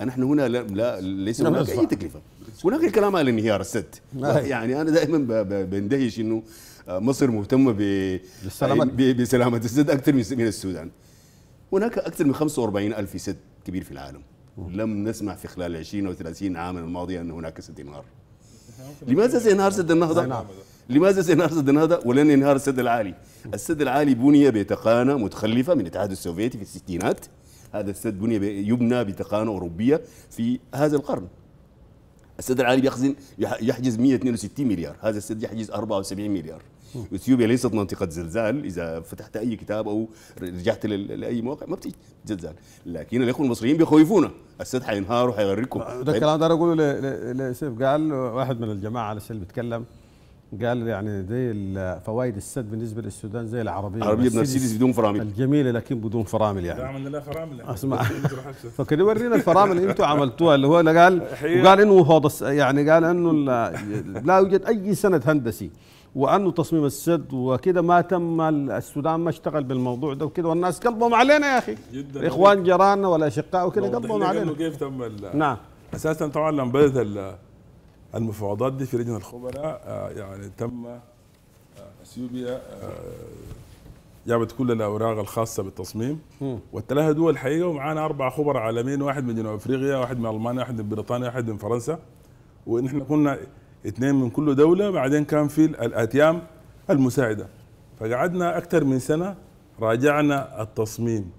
نحن هنا لا, لا ليس نعم. هناك اي تكلفه نعم. هناك الكلام على انهيار السد نعم. يعني انا دائما بندهش انه مصر مهتمه بسلامه السد اكثر من السودان هناك اكثر من 45 الف سد كبير في العالم لم نسمع في خلال 20 او 30 عاما الماضيه ان هناك سد انهار لماذا سينهار سد النهضة؟ نعم. لماذا سينهار سد النهضة ولن ينهار السد العالي؟ السد العالي بني بتقانة متخلفة من الاتحاد السوفيتي في الستينات هذا السد بني يبنى بتقانة أوروبية في هذا القرن السد العالي يخزن يحجز 162 مليار هذا السد يحجز 74 مليار اثيوبيا ليست منطقه زلزال اذا فتحت اي كتاب او رجعت لاي مواقع ما بتيجي زلزال لكن الاخوه المصريين بيخوفونا السد حينهار وحيغرقكم ده أه، الكلام ده اقوله لسيف قال واحد من الجماعه على السلم بيتكلم قال يعني زي فوائد السد بالنسبه للسودان زي العربيه العربيه بمرسيدس بدون فرامل الجميله لكن بدون فرامل يعني عملنا لها فرامل اسمع فكان يورينا الفرامل اللي انتم عملتوها اللي هو قال وقال انه هو يعني قال انه لا يوجد اي سند هندسي وانه تصميم السد وكده ما تم السودان ما اشتغل بالموضوع ده وكده والناس قلبهم علينا يا اخي جدا اخوان جيراننا والاشقاء وكده قلبهم علينا كيف تم نعم اساسا طبعا لما بدات المفاوضات دي في لجنه الخبراء آه، يعني تم اثيوبيا آه، آه، جابت كل الاوراق الخاصه بالتصميم والثلاثه دول الحقيقه ومعانا اربع خبراء عالميين واحد من جنوب افريقيا واحد من المانيا واحد من بريطانيا واحد من فرنسا ونحن كنا اثنين من كل دوله بعدين كان في الاتيام المساعده فقعدنا اكثر من سنه راجعنا التصميم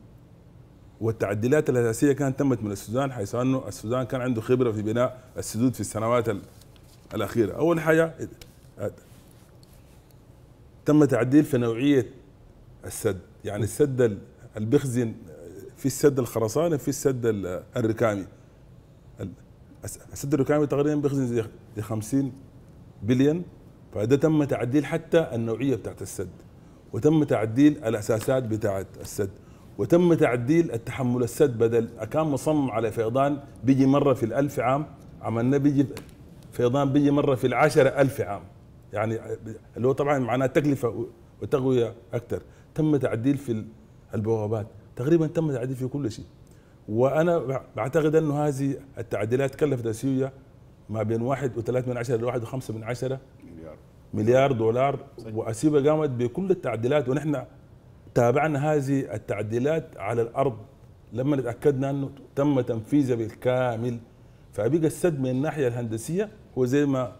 والتعديلات الاساسيه كانت تمت من السودان حيث انه السودان كان عنده خبره في بناء السدود في السنوات الاخيره اول حاجه تم تعديل في نوعيه السد يعني السد اللي بيخزن في السد الخرساني في السد الركامي السد الركامي تقريبا بيخزن زي 50 بليون فده تم تعديل حتى النوعيه بتاعت السد وتم تعديل الاساسات بتاعت السد وتم تعديل التحمل السد بدل كان مصمم على فيضان بيجي مره في الألف عام عملنا بيجي فيضان بيجي مره في العشرة ألف عام يعني اللي هو طبعا معناه تكلفه وتغويه اكثر تم تعديل في البوابات تقريبا تم تعديل في كل شيء وانا بعتقد انه هذه التعديلات كلفت اسيويا ما بين 1.3 من 10 ل 1.5 من 10 مليار مليار دولار واسيويا قامت بكل التعديلات ونحن تابعنا هذه التعديلات على الارض لما تاكدنا انه تم تنفيذها بالكامل فبقى السد من الناحيه الهندسيه هو زي ما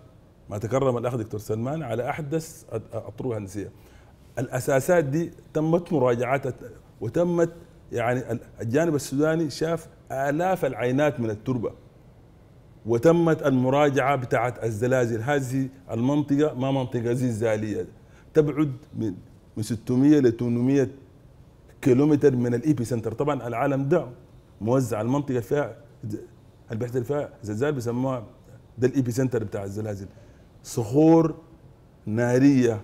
ما تكرم الاخ دكتور سلمان على احدث الطرق الهندسيه الاساسات دي تمت مراجعتها وتمت يعني الجانب السوداني شاف آلاف العينات من التربة وتمت المراجعة بتاعت الزلازل هذه المنطقة ما منطقة زلزالية تبعد من من 600 ل 800 كيلومتر من الايبي سنتر طبعا العالم ده موزع المنطقة فيها اللي بيحصل فيها زلزال بيسموها ده الايبي سنتر بتاع الزلازل صخور نارية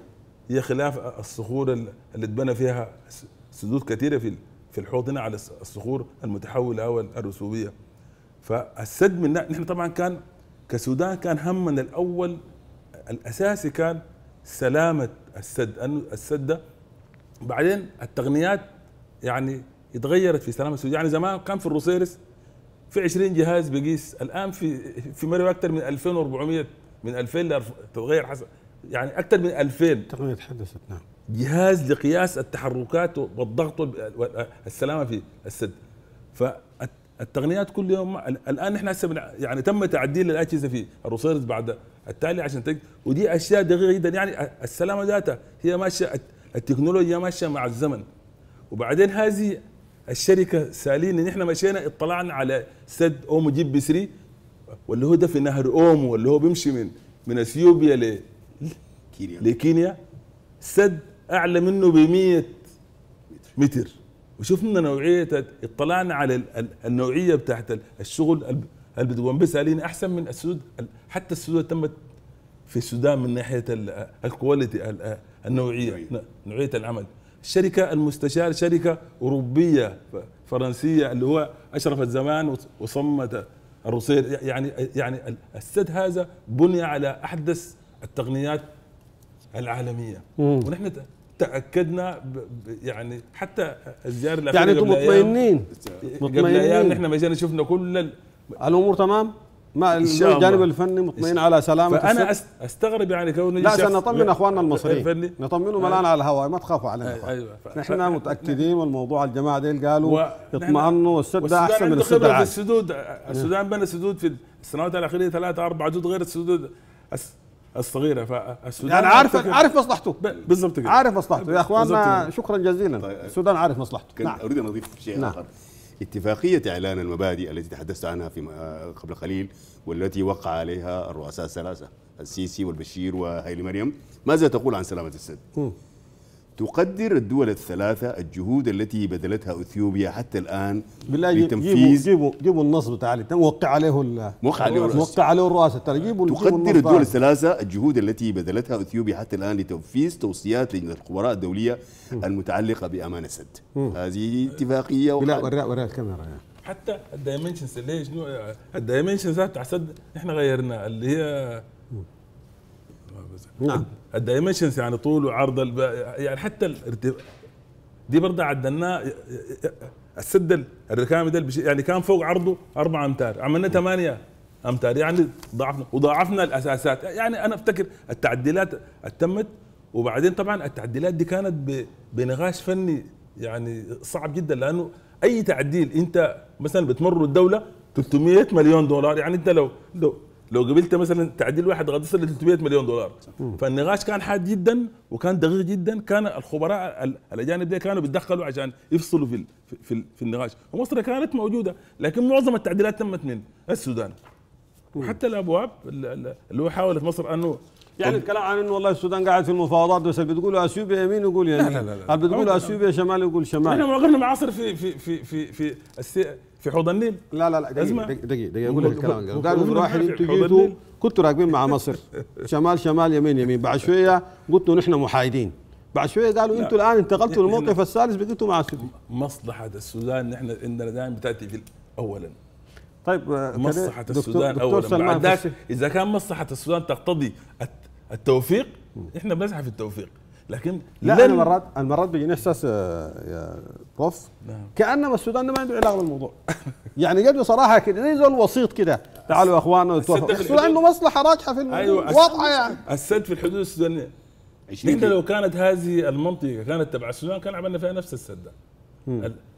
هي خلاف الصخور اللي اتبنى فيها سدود كثيرة في في الحوض هنا على الصخور المتحوله او الرسوبيه فالسد من نحن طبعا كان كسودان كان همنا الاول الاساسي كان سلامه السد أن السد ده بعدين التقنيات يعني اتغيرت في سلامه السد يعني زمان كان في الروسيرس في 20 جهاز بقيس الان في في مرة اكثر من 2400 من 2000 تغير حسب يعني اكثر من 2000 تقنيه تحدثت نعم جهاز لقياس التحركات والضغط والسلامه في السد فالتقنيات كل يوم الان احنا هسه يعني تم تعديل الاجهزه في الروسيرز بعد التالي عشان تج... ودي اشياء دقيقه جدا يعني السلامه ذاتها هي ماشيه التكنولوجيا ماشيه مع الزمن وبعدين هذه الشركه سالين ان احنا مشينا اطلعنا على سد اومو جيب بسري واللي هو ده في نهر اومو واللي هو بيمشي من من اثيوبيا ل لكينيا سد اعلى منه ب 100 متر وشفنا نوعيه اطلعنا على النوعيه بتاعت الشغل اللي بتقوم بس احسن من السود حتى السود تمت في السودان من ناحيه الكواليتي النوعيه نوعيه العمل الشركه المستشار شركه اوروبيه فرنسيه اللي هو اشرفت زمان وصمت الرصير يعني يعني السد هذا بني على احدث التقنيات العالميه ونحن تاكدنا يعني حتى الزياره الاخيره يعني انتم مطمئنين مطمئنين قبل نحن ما جينا شفنا كل ال... الامور تمام مع الجانب الفني مطمئن على سلامه فانا السن. استغرب يعني كون لا عشان نطمن اخواننا المصريين نطمنهم آه. الان على الهواء ما تخافوا علينا آه، أيوة. نحن متاكدين والموضوع الجماعه ديل قالوا اطمئنوا السد ده احسن من السد السدود إيه. السودان بنى سدود في السنوات الاخيره ثلاثه اربعه سدود غير السدود الصغيره فالسودان يعني عارف عارف مصلحته بالضبط كده عارف مصلحته يا اخواننا شكرا جزيلا طيب السودان عارف مصلحته كان نعم. اريد ان اضيف شيء نعم. اخر اتفاقية إعلان المبادئ التي تحدثت عنها في آه، قبل قليل والتي وقع عليها الرؤساء الثلاثة السيسي والبشير وهيلي مريم ماذا تقول عن سلامة السد؟ تقدر الدول الثلاثة الجهود التي بذلتها أثيوبيا حتى الآن بالله لتنفيذ جيبوا جيبوا النص بتاع وقع عليه موقع عليه الرؤساء موقع عليه الرؤساء ترى جيبوا تقدر الدول الثلاثة الجهود التي بذلتها أثيوبيا حتى الآن لتنفيذ توصيات لجنة الخبراء الدولية المتعلقة بأمان السد هذه اتفاقية لا وراء وراء الكاميرا يعني. حتى الدايمنشنز اللي هي شنو الدايمنشنز بتاع السد احنا غيرناها اللي هي نعم الدايمنشنز يعني طول وعرض الب... يعني حتى الارتفاع دي برضه عدلناه السد الركامي ده بش... يعني كان فوق عرضه 4 امتار عملنا 8 امتار يعني ضعفنا وضاعفنا الاساسات يعني انا افتكر التعديلات تمت وبعدين طبعا التعديلات دي كانت ب... بنقاش فني يعني صعب جدا لانه اي تعديل انت مثلا بتمر الدوله 300 مليون دولار يعني انت لو لو لو قبلت مثلا تعديل واحد غادي يصل ل 300 مليون دولار فالنقاش كان حاد جدا وكان دقيق جدا كان الخبراء الاجانب دي كانوا بيتدخلوا عشان يفصلوا في في, في النقاش ومصر كانت موجوده لكن معظم التعديلات تمت من السودان وحتى الابواب اللي هو حاولت مصر انه يعني الكلام عن انه والله السودان قاعد في المفاوضات بس اللي بتقولوا اثيوبيا يمين يقول يمين يعني. لا لا لا اللي بتقولوا اثيوبيا شمال يقول شمال احنا موقفنا معاصر في في في في, في في حوض النيل لا لا لا دقيقه دقيقه دقيقه اقول لك الكلام قالوا في واحد انتوا جيتوا كنتوا راكبين مع مصر شمال شمال يمين يمين بعد شويه قلتوا نحن محايدين بعد شويه قالوا انتوا الان انتقلتوا للموقف الثالث بقيتوا مع السودان مصلحه السودان نحن عندنا دائما بتاتي في اولا طيب آه، مصلحه السودان دكتور اولا بعد اذا كان مصلحه السودان تقتضي التوفيق احنا بنسعى في التوفيق لكن لا لن... مرات المرات مرات بيجيني احساس آه، يا بوف نعم. كانما السودان ما عنده علاقه بالموضوع يعني قد بصراحه كده زي زول وسيط كده تعالوا يا اخواننا السودان عنده مصلحه راجحه في الموضوع أيوة واضحه يعني السد في الحدود السودانيه نحن لو كانت هذه المنطقه كانت تبع السودان كان عملنا فيها نفس السد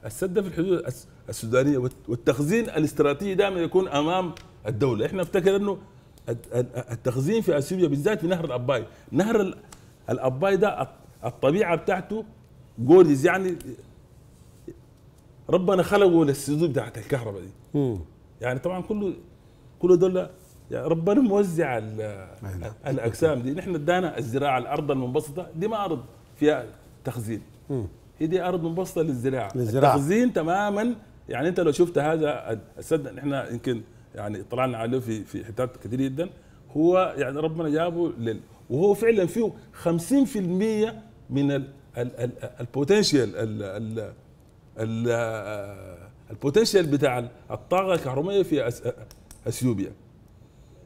السد في الحدود السودانيه والتخزين الاستراتيجي دائما يكون امام الدوله احنا نفتكر انه التخزين في اثيوبيا بالذات في نهر الاباي نهر الاباي ده الطبيعه بتاعته جوليز يعني ربنا خلقه للسدود بتاعت الكهرباء دي يعني طبعا كله كله دول يعني ربنا موزع أيوة. الاجسام دي نحن ادانا الزراعه الارض المنبسطه دي ما ارض فيها تخزين هي دي ارض منبسطه للزراعه للزراعه التخزين تماما يعني انت لو شفت هذا السد نحن يمكن يعني طلعنا عليه في في حتات كثير جدا هو يعني ربنا جابه لل وهو فعلا فيه 50% من البوتنشال البوتنشال بتاع الطاقه الكهربائيه في اثيوبيا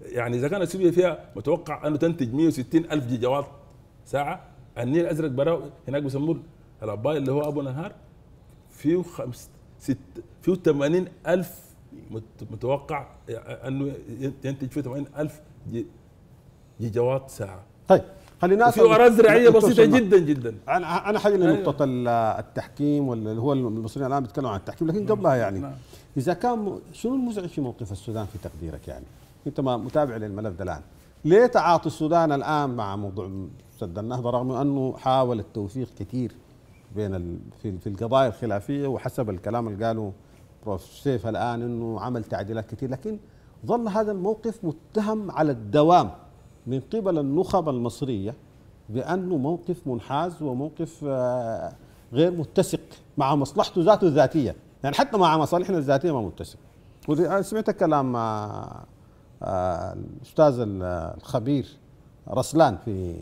يعني اذا كان اثيوبيا فيها متوقع انه تنتج 160 الف جيجا وات ساعه النيل الازرق براو هناك بيسموه الاباي اللي هو ابو نهار فيه خمس ست فيه 80 الف متوقع انه ينتج فيه 80 الف جيجا وات ساعه طيب خلينا في اراضي زراعيه بسيطه جدا جدا انا انا حاجه لنقطه أيوة. التحكيم ولا هو المصريين الان بيتكلموا عن التحكيم لكن قبلها نعم. يعني نعم. اذا كان شنو المزعج في موقف السودان في تقديرك يعني انت ما متابع للملف ده الان ليه تعاطي السودان الان مع موضوع سد النهضه رغم انه حاول التوفيق كثير بين ال... في, في القضايا الخلافيه وحسب الكلام اللي قاله بروف سيف الان انه عمل تعديلات كثير لكن ظل هذا الموقف متهم على الدوام من قبل النخب المصرية بأنه موقف منحاز وموقف آه، غير متسق مع مصلحته ذاته الذاتية يعني حتى مع مصالحنا الذاتية ما متسق آه، سمعت كلام آه، الأستاذ الخبير رسلان في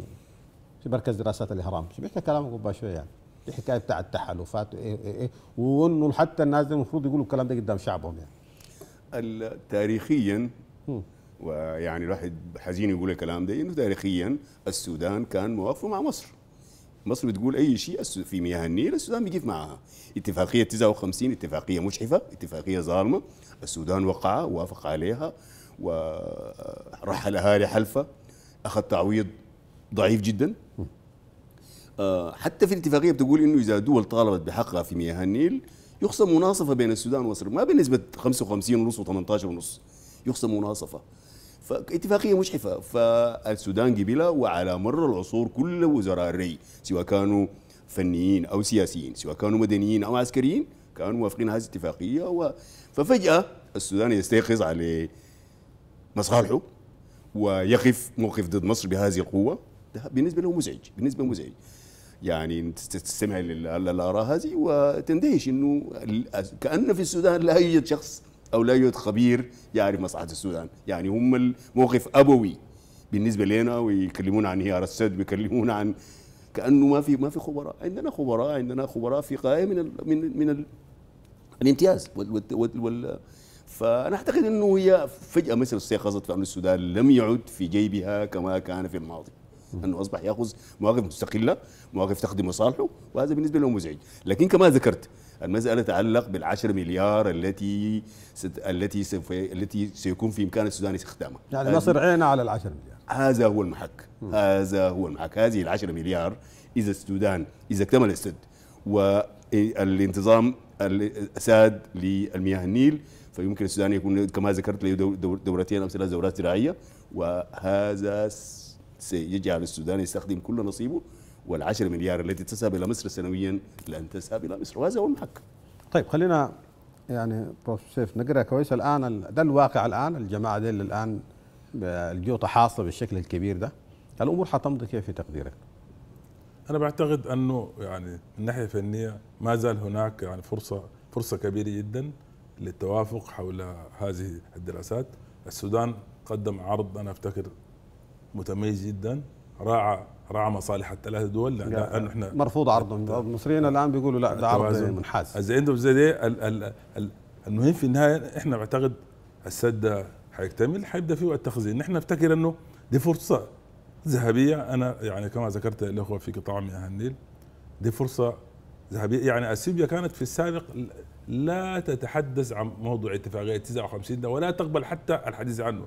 في مركز دراسات الإهرام سمعت كلامه قبل شوية يعني الحكاية بتاع التحالفات وإيه إيه إيه وإنه حتى الناس المفروض يقولوا الكلام ده قدام شعبهم يعني تاريخيا ويعني الواحد حزين يقول الكلام ده انه تاريخيا السودان كان مواقفه مع مصر مصر بتقول اي شيء في مياه النيل السودان بيقف معها اتفاقيه 59 اتفاقيه مجحفه اتفاقيه ظالمه السودان وقع وافق عليها ورحل اهالي حلفه اخذ تعويض ضعيف جدا آه، حتى في الاتفاقيه بتقول انه اذا دول طالبت بحقها في مياه النيل يخصم مناصفه بين السودان ومصر ما بنسبه 55 ونص و18 ونص يخصم مناصفه فاتفاقيه مجحفه فالسودان قبلها وعلى مر العصور كل وزراء الري سواء كانوا فنيين او سياسيين سواء كانوا مدنيين او عسكريين كانوا موافقين هذه الاتفاقيه و... ففجاه السودان يستيقظ على مصالحه ويقف موقف ضد مصر بهذه القوه ده بالنسبه له مزعج بالنسبه مزعج يعني تستمع للاراء هذه وتندهش انه كان في السودان لا يوجد شخص أو لا يوجد خبير يعرف مصلحة السودان يعني هم الموقف أبوي بالنسبة لنا ويكلمون عن انهيار السد ويكلمون عن كأنه ما في ما في خبراء عندنا خبراء عندنا خبراء في غاية من الـ من من الامتياز وال وال وال فأنا أعتقد أنه هي فجأة مصر استيقظت في أمن السودان لم يعد في جيبها كما كان في الماضي انه اصبح ياخذ مواقف مستقله مواقف تخدم مصالحه وهذا بالنسبه له مزعج لكن كما ذكرت المسألة تتعلق بالعشر مليار التي ست التي سوف التي سيكون في إمكان السودان استخدامها يعني نصر عينا على العشر مليار هذا هو المحك هذا هو المحك هذه العشر مليار إذا السودان إذا اكتمل السد والانتظام الساد للمياه النيل فيمكن السودان يكون كما ذكرت له دورتين او ثلاث دورات زراعيه وهذا سيجعل السودان يستخدم كل نصيبه والعشر مليار التي تذهب إلى مصر سنويا لن تذهب إلى مصر وهذا هو المحك طيب خلينا يعني بروفيسور سيف نقرا كويس الان ده الواقع الان الجماعه ديل الان الجوطه حاصله بالشكل الكبير ده الامور حتمضي كيف في تقديرك؟ انا بعتقد انه يعني من ناحيه فنيه ما زال هناك يعني فرصه فرصه كبيره جدا للتوافق حول هذه الدراسات السودان قدم عرض انا افتكر متميز جدا راعى راعى مصالح الثلاث دول لان احنا مرفوض عرضهم المصريين الان بيقولوا لا ده عرض منحاز از اند اوف دي المهم في النهايه احنا بعتقد السد حيكتمل حيبدا فيه التخزين نحن نفتكر انه دي فرصه ذهبيه انا يعني كما ذكرت الاخوه في قطاع مياه النيل دي فرصه ذهبيه يعني اثيوبيا كانت في السابق لا تتحدث عن موضوع اتفاقيه 59 ولا تقبل حتى الحديث عنه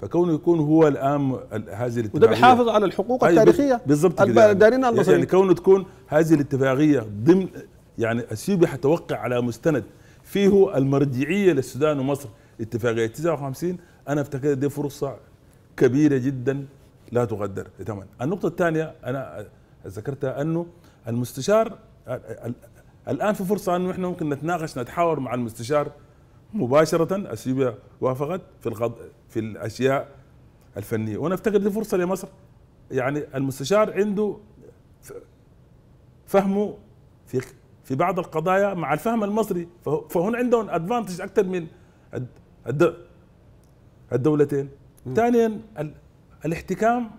فكونه يكون هو الان هذه الاتفاقيه وده بيحافظ على الحقوق طيب، التاريخيه بالضبط كده يعني, يعني كونه تكون هذه الاتفاقيه ضمن يعني اثيوبيا حتوقع على مستند فيه المرجعيه للسودان ومصر اتفاقيه 59 انا افتكر دي فرصه كبيره جدا لا تقدر تماما النقطه الثانيه انا ذكرتها انه المستشار الان في فرصه انه احنا ممكن نتناقش نتحاور مع المستشار مباشره اثيوبيا وافقت في القضاء في الاشياء الفنيه وانا افتكر دي فرصه لمصر يعني المستشار عنده فهمه في في بعض القضايا مع الفهم المصري فهون عندهم ادفانتج اكثر من الدولتين ثانيا الاحتكام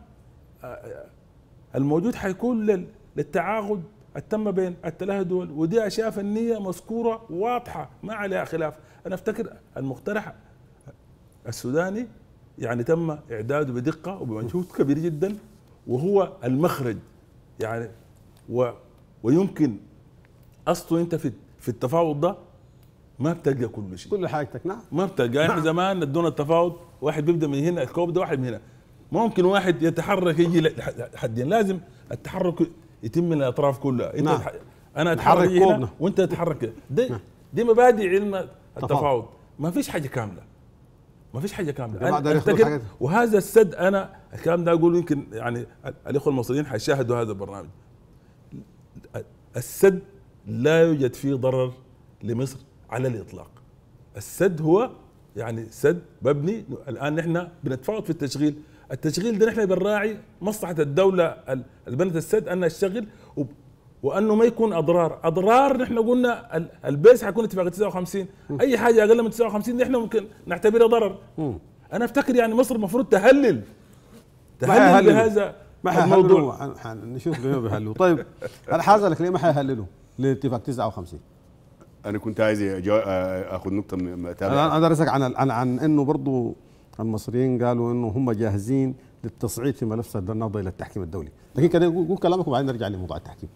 الموجود حيكون للتعاقد التم بين الثلاث دول ودي اشياء فنيه مذكوره واضحه ما عليها خلاف انا افتكر المقترح السوداني يعني تم اعداده بدقه وبمجهود كبير جدا وهو المخرج يعني و ويمكن اصله انت في في التفاوض ده ما بتلقى كل شيء كل حاجتك نعم ما بتلقى نعم. احنا زمان ادونا التفاوض واحد بيبدا من هنا الكوب ده واحد من هنا ممكن واحد يتحرك يجي لحدين لازم التحرك يتم من الاطراف كلها انت نعم. انا اتحرك هنا وانت تتحرك نعم. دي مبادئ علم التفاوض ما فيش حاجه كامله ما فيش حاجه كامله انا وهذا السد انا الكلام ده اقوله يمكن يعني الاخوه المصريين حيشاهدوا هذا البرنامج السد لا يوجد فيه ضرر لمصر على الاطلاق السد هو يعني سد مبني الان نحن بنتفاوض في التشغيل التشغيل ده نحن بنراعي مصلحه الدوله اللي بنت السد انها تشتغل وانه ما يكون اضرار اضرار نحن قلنا البيس حيكون اتفاق 59 اي حاجه اقل من 59 نحن ممكن نعتبرها ضرر انا افتكر يعني مصر المفروض تهلل تهلل بهذا ما الموضوع نشوف بيهم بيحلوا طيب انا حاسألك ليه ما حيحللوا لاتفاق 59 انا كنت عايز آه، آه، اخذ نقطه تابعه انا ادرسك عن عن, عن انه برضه المصريين قالوا انه هم جاهزين للتصعيد في ملف سد النهضه الى التحكيم الدولي لكن كان قول كلامك وبعدين نرجع لموضوع التحكيم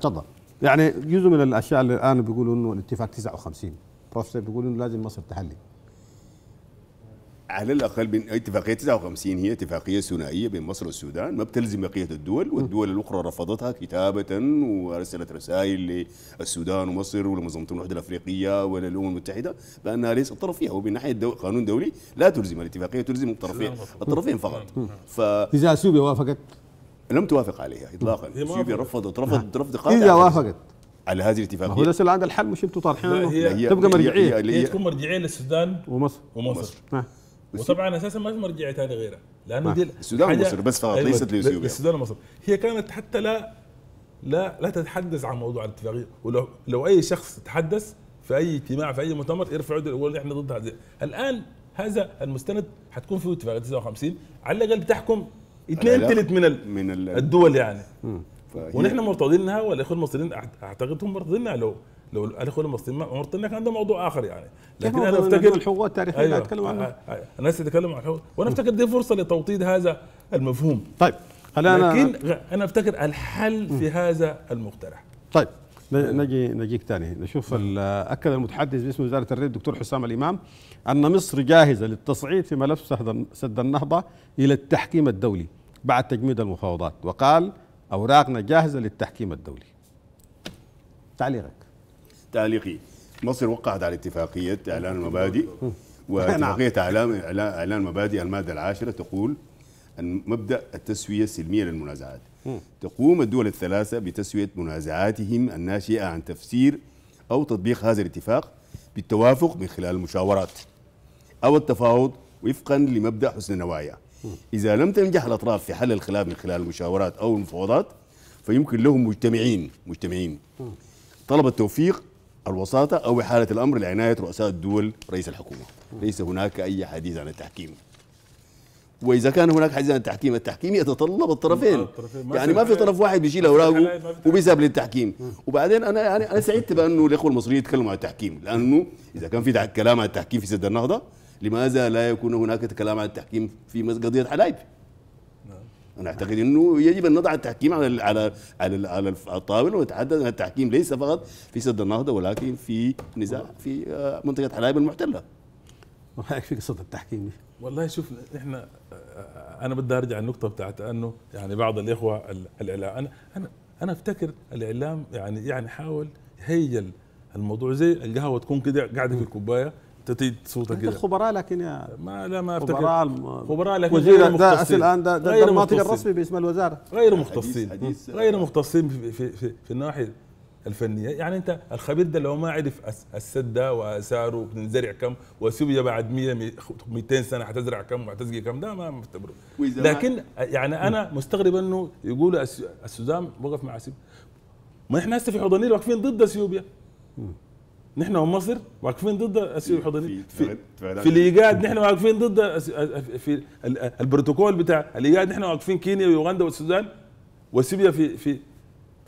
تفضل يعني جزء من الاشياء اللي الان بيقولوا انه الاتفاق 59 بروف بيقول انه لازم مصر تحلي على الاقل من اتفاقيه 59 هي اتفاقيه ثنائيه بين مصر والسودان ما بتلزم بقيه الدول والدول الاخرى رفضتها كتابه وارسلت رسائل للسودان ومصر ولمنظمه الوحده الافريقيه وللامم المتحده بانها ليست طرفيه ومن ناحيه دو قانون دولي لا تلزم الاتفاقيه تلزم الطرفين الطرفين فقط ف اذا اثيوبيا وافقت لم توافق عليها اطلاقا سيبي رفضت رفض نعم. رفض قاطع اذا وافقت على هذه الاتفاقيه هو ليس عند الحل مش انتم طارحينه تبقى مرجعيه هي, هي, هي تكون مرجعيه للسودان ومصر ومصر, ومصر. نعم. وطبعا اساسا ما في مرجعيه ثانيه غيرها لانه نعم. دي السودان ومصر بس فقط أيوة. ليست لاثيوبيا السودان ومصر هي كانت حتى لا لا لا تتحدث عن موضوع الاتفاقيه ولو لو اي شخص تحدث في اي اجتماع في اي مؤتمر يرفع يده يقول احنا ضد هذا الان هذا المستند حتكون فيه اتفاقيه 59 على الاقل بتحكم اثنين ثلث من من الدول يعني ونحن مرتضين لها والاخوه المصريين اعتقد هم مرتضين لها لو لو الاخوه المصريين مرتضين لها كان ده موضوع اخر يعني لكن انا افتكر الحقوق التاريخيه أيوة اتكلم عنها الناس تتكلم عن الحقوق وانا افتكر دي فرصه لتوطيد هذا المفهوم طيب هل لكن انا افتكر الحل في هذا المقترح طيب نجي نجيك ثاني نشوف اكد المتحدث باسم وزاره الري الدكتور حسام الامام ان مصر جاهزه للتصعيد في ملف سد النهضه الى التحكيم الدولي بعد تجميد المفاوضات وقال اوراقنا جاهزه للتحكيم الدولي. تعليقك تعليقي مصر وقعت على اتفاقيه اعلان المبادئ واتفاقيه نعم. اعلان اعلان مبادئ الماده العاشره تقول مبدا التسويه السلميه للمنازعات تقوم الدول الثلاثه بتسويه منازعاتهم الناشئه عن تفسير او تطبيق هذا الاتفاق بالتوافق من خلال المشاورات او التفاوض وفقا لمبدا حسن النوايا اذا لم تنجح الاطراف في حل الخلاف من خلال المشاورات او المفاوضات فيمكن لهم مجتمعين مجتمعين طلب التوفيق الوساطه او احاله الامر لعنايه رؤساء الدول رئيس الحكومه ليس هناك اي حديث عن التحكيم واذا كان هناك حزام تحكيم التحكيم يتطلب الطرفين آه، يعني ما في طرف واحد بيشيل اوراقه وبيذهب للتحكيم وبعدين انا يعني انا سعدت بانه الاخوه المصريين يتكلموا عن التحكيم لانه اذا كان في كلام عن التحكيم في سد النهضه لماذا لا يكون هناك كلام عن التحكيم في قضيه حلايب نعم. انا اعتقد انه يجب ان نضع التحكيم على على على, الطاوله ونتحدث عن التحكيم ليس فقط في سد النهضه ولكن في نزاع في آه، منطقه حلايب المحتله الله في قصه التحكيم والله شوف احنا انا بدي ارجع النقطه بتاعت انه يعني بعض الاخوه الاعلام انا انا انا افتكر الاعلام يعني يعني حاول يهيجل الموضوع زي القهوه تكون كده قاعده في الكوبايه تتي صوتك كده خبراء لكن يا ما لا ما افتكر خبراء خبراء لكن وزير غير الان ده, ده, ده الرسمي باسم الوزاره غير مختصين غير مختصين في, في, في, في الناحيه الفنيه يعني انت الخبير ده لو ما عرف السد ده واثاره بنزرع كم واسيبه بعد 100 200 سنه حتزرع كم وحتسقي كم ده ما معتبره لكن يعني انا مستغرب انه يقولوا السودان وقف مع سيب ما احنا هسه في حضنيه واقفين ضد اثيوبيا نحن ومصر واقفين ضد اثيوبيا في, في, في الايجاد نحن واقفين ضد في البروتوكول بتاع الايجاد نحن واقفين كينيا ويوغندا والسودان وسيبيا في في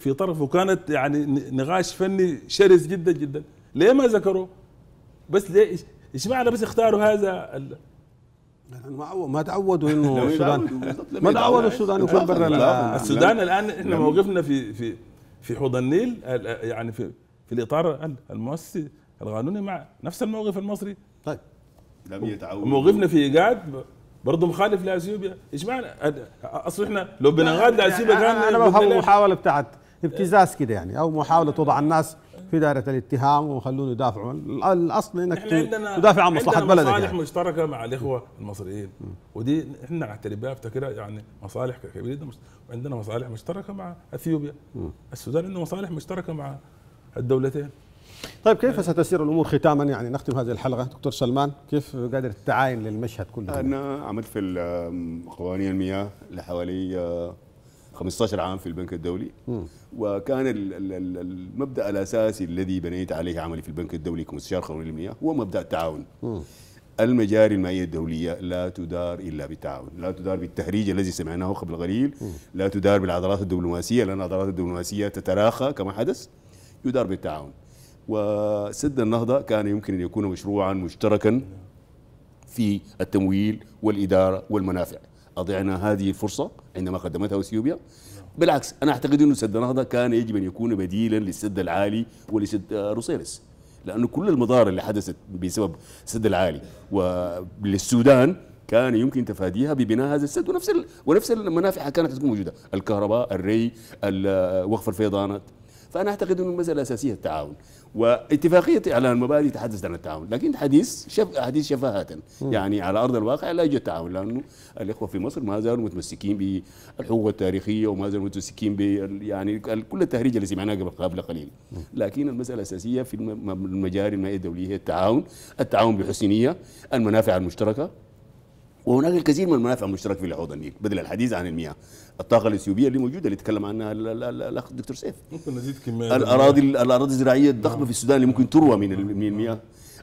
في طرف وكانت يعني نقاش فني شرس جدا جدا ليه ما ذكروا بس ليه ايش معنى بس اختاروا هذا ال... ما ما تعودوا انه السودان ما تعودوا السودان يكون برا السودان يعني الان احنا موقفنا في في في حوض النيل يعني في في الاطار المؤسسي القانوني مع نفس الموقف المصري طيب لم يتعودوا موقفنا في ايجاد برضه مخالف لاثيوبيا ايش معنى اصل احنا لو بنغاد لاثيوبيا كان انا بفهم المحاوله بتاعت ابتزاز كده يعني او محاوله توضع الناس في دائره الاتهام وخلونا يدافعوا الاصل انك تدافع عن مصلحه بلدك مصالح يعني. مشتركه مع الاخوه المصريين ودي احنا نعترف بها افتكرها يعني مصالح كبيره مش... عندنا مصالح مشتركه مع اثيوبيا السودان عنده مصالح مشتركه مع الدولتين طيب كيف ستسير الامور ختاما يعني نختم هذه الحلقه دكتور سلمان كيف قادر التعاين للمشهد كله؟ انا عملت في قوانين المياه لحوالي آه، 15 عام في البنك الدولي وكان المبدا الاساسي الذي بنيت عليه عملي في البنك الدولي كمستشار قانوني للمياه هو مبدا التعاون المجاري المائية الدولية لا تدار إلا بالتعاون لا تدار بالتهريج الذي سمعناه قبل قليل لا تدار بالعضلات الدبلوماسية لأن العضلات الدبلوماسية تتراخى كما حدث يدار بالتعاون وسد النهضة كان يمكن أن يكون مشروعا مشتركا في التمويل والإدارة والمنافع أضيعنا هذه الفرصة عندما قدمتها أثيوبيا بالعكس أنا أعتقد أنه سد النهضة كان يجب أن يكون بديلا للسد العالي ولسد روسيرس لأنه كل المضار اللي حدثت بسبب السد العالي وللسودان كان يمكن تفاديها ببناء هذا السد ونفس ونفس المنافع كانت تكون موجوده الكهرباء الري وقف الفيضانات فانا اعتقد انه المساله الاساسيه التعاون واتفاقيه اعلان المبادئ تحدثت عن التعاون لكن حديث شف... حديث شفاهه يعني على ارض الواقع لا يوجد تعاون لانه الاخوه في مصر ما زالوا متمسكين بالحقوق التاريخيه وما زالوا متمسكين ب يعني كل التهريج اللي سمعناه قبل قبل قليل لكن المساله الاساسيه في المجاري المائيه الدوليه هي التعاون التعاون بحسن نيه المنافع المشتركه وهناك الكثير من المنافع المشتركه في حوض النيل بدل الحديث عن المياه الطاقه الاثيوبيه اللي موجوده اللي تكلم عنها الاخ الدكتور سيف ممكن نزيد كميه الاراضي الاراضي الزراعيه الضخمه في السودان اللي ممكن تروى من من المياه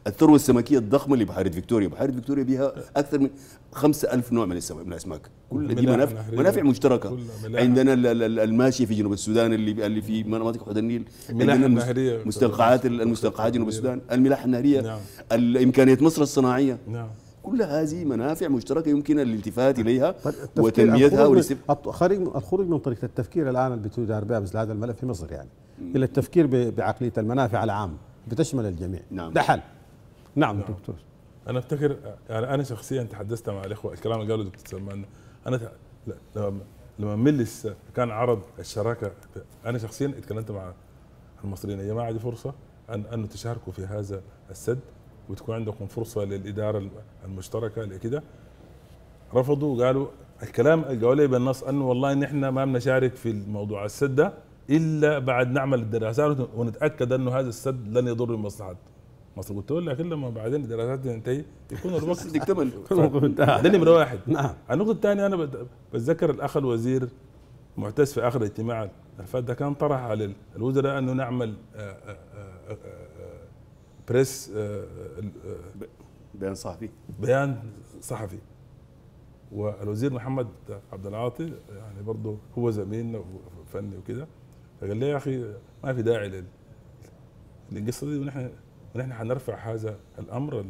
الثروه السمكيه الضخمه اللي بحيره فيكتوريا، بحيره فيكتوريا بها اكثر من 5000 نوع من السمك من الاسماك، كل دي منافع منافع مشتركه عندنا الماشيه في جنوب السودان اللي اللي في مناطق حوض النيل عندنا المستنقعات المستنقعات جنوب السودان، الملاحه النهريه نعم. الامكانيات مصر الصناعيه نعم كل هذه منافع مشتركه يمكن الالتفات نعم. اليها طيب، وتنميتها خارج الخروج من طريقه التفكير الان اللي بتدار بها مثل هذا الملف في مصر يعني الى التفكير بعقليه المنافع العامه بتشمل الجميع نعم ده حل نعم, نعم. دكتور انا افتكر يعني انا شخصيا تحدثت مع الاخوه الكلام اللي قالوا دكتور سلمان انا لما لما ملس كان عرض الشراكه انا شخصيا اتكلمت مع المصريين يا جماعه دي فرصه ان ان تشاركوا في هذا السد وتكون عندكم فرصه للاداره المشتركه لكده رفضوا قالوا الكلام قالوا لي بالنص انه والله نحن إن ما بنشارك في الموضوع السد ده الا بعد نعمل الدراسات ونتاكد انه هذا السد لن يضر المصلحه مصر قلت له لكن لما بعدين الدراسات تنتهي يكون الوقت اكتمل آه. ده نمره واحد نعم النقطه الثانيه انا بتذكر الاخ الوزير معتز في اخر اجتماع الفات ده كان طرح على الوزراء انه نعمل آآ آه، آآ آه، آآ بريس آه، بيان صحفي بيان صحفي والوزير محمد عبد العاطي يعني برضه هو زميلنا فني وكده فقال لي يا اخي ما في داعي للقصه دي ونحن ونحن حنرفع هذا الامر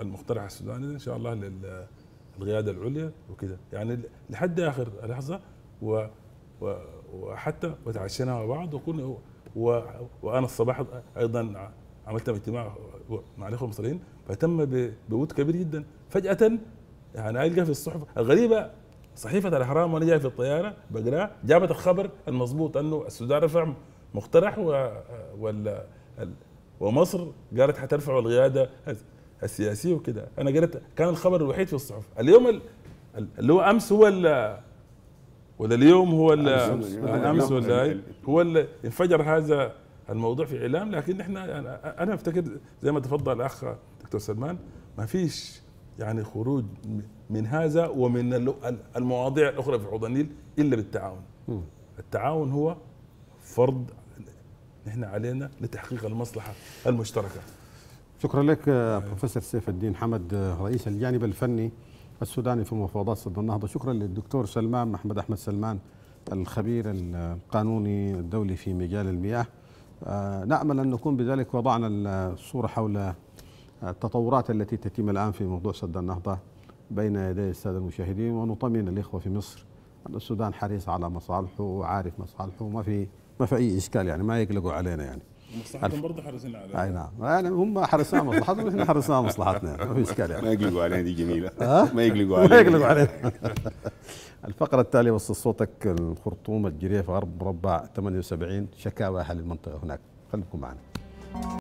المقترح السوداني ان شاء الله للقياده العليا وكده يعني لحد اخر لحظه و وحتى وتعشينا مع بعض وكنا وانا الصباح ايضا عملتها اجتماع مع الاخوه المصريين فتم بوعود كبير جدا فجاه يعني القى في الصحف الغريبه صحيفه الاهرام وانا جاي في الطياره بقرا جابت الخبر المضبوط انه السودان رفع مقترح و... وال... ومصر قالت حترفع القياده السياسيه وكده انا قريت كان الخبر الوحيد في الصحف اليوم ال... اللي هو امس هو ال... ولا اليوم هو ال... امس ولا هو اللي انفجر هذا الموضوع في اعلام لكن احنا انا, أنا افتكر زي ما تفضل الاخ دكتور سلمان ما فيش يعني خروج من هذا ومن المواضيع الاخرى في حوض النيل الا بالتعاون التعاون هو فرض نحن علينا لتحقيق المصلحه المشتركه شكرا لك بروفيسور سيف الدين حمد رئيس الجانب الفني السوداني في مفاوضات صد النهضه شكرا للدكتور سلمان محمد احمد سلمان الخبير القانوني الدولي في مجال المياه آه، نأمل أن نكون بذلك وضعنا الصورة حول آه، التطورات التي تتم الآن في موضوع سد النهضة بين يدي السادة المشاهدين ونطمئن الإخوة في مصر أن السودان حريص على مصالحه وعارف مصالحه وما في ما في أي إشكال يعني ما يقلقوا علينا يعني مصلحتهم برضه حريصين على اي نعم يعني هم حريصين على مصلحتهم احنا حريصين على مصلحتنا ما في اشكال يعني ما يقلقوا علينا دي جميله ما يقلقوا علينا ما يقلقوا علينا الفقرة التالية وصل صوتك الخرطوم الجريف غرب مربع 78 شكاوى أهل المنطقة هناك خليكم معنا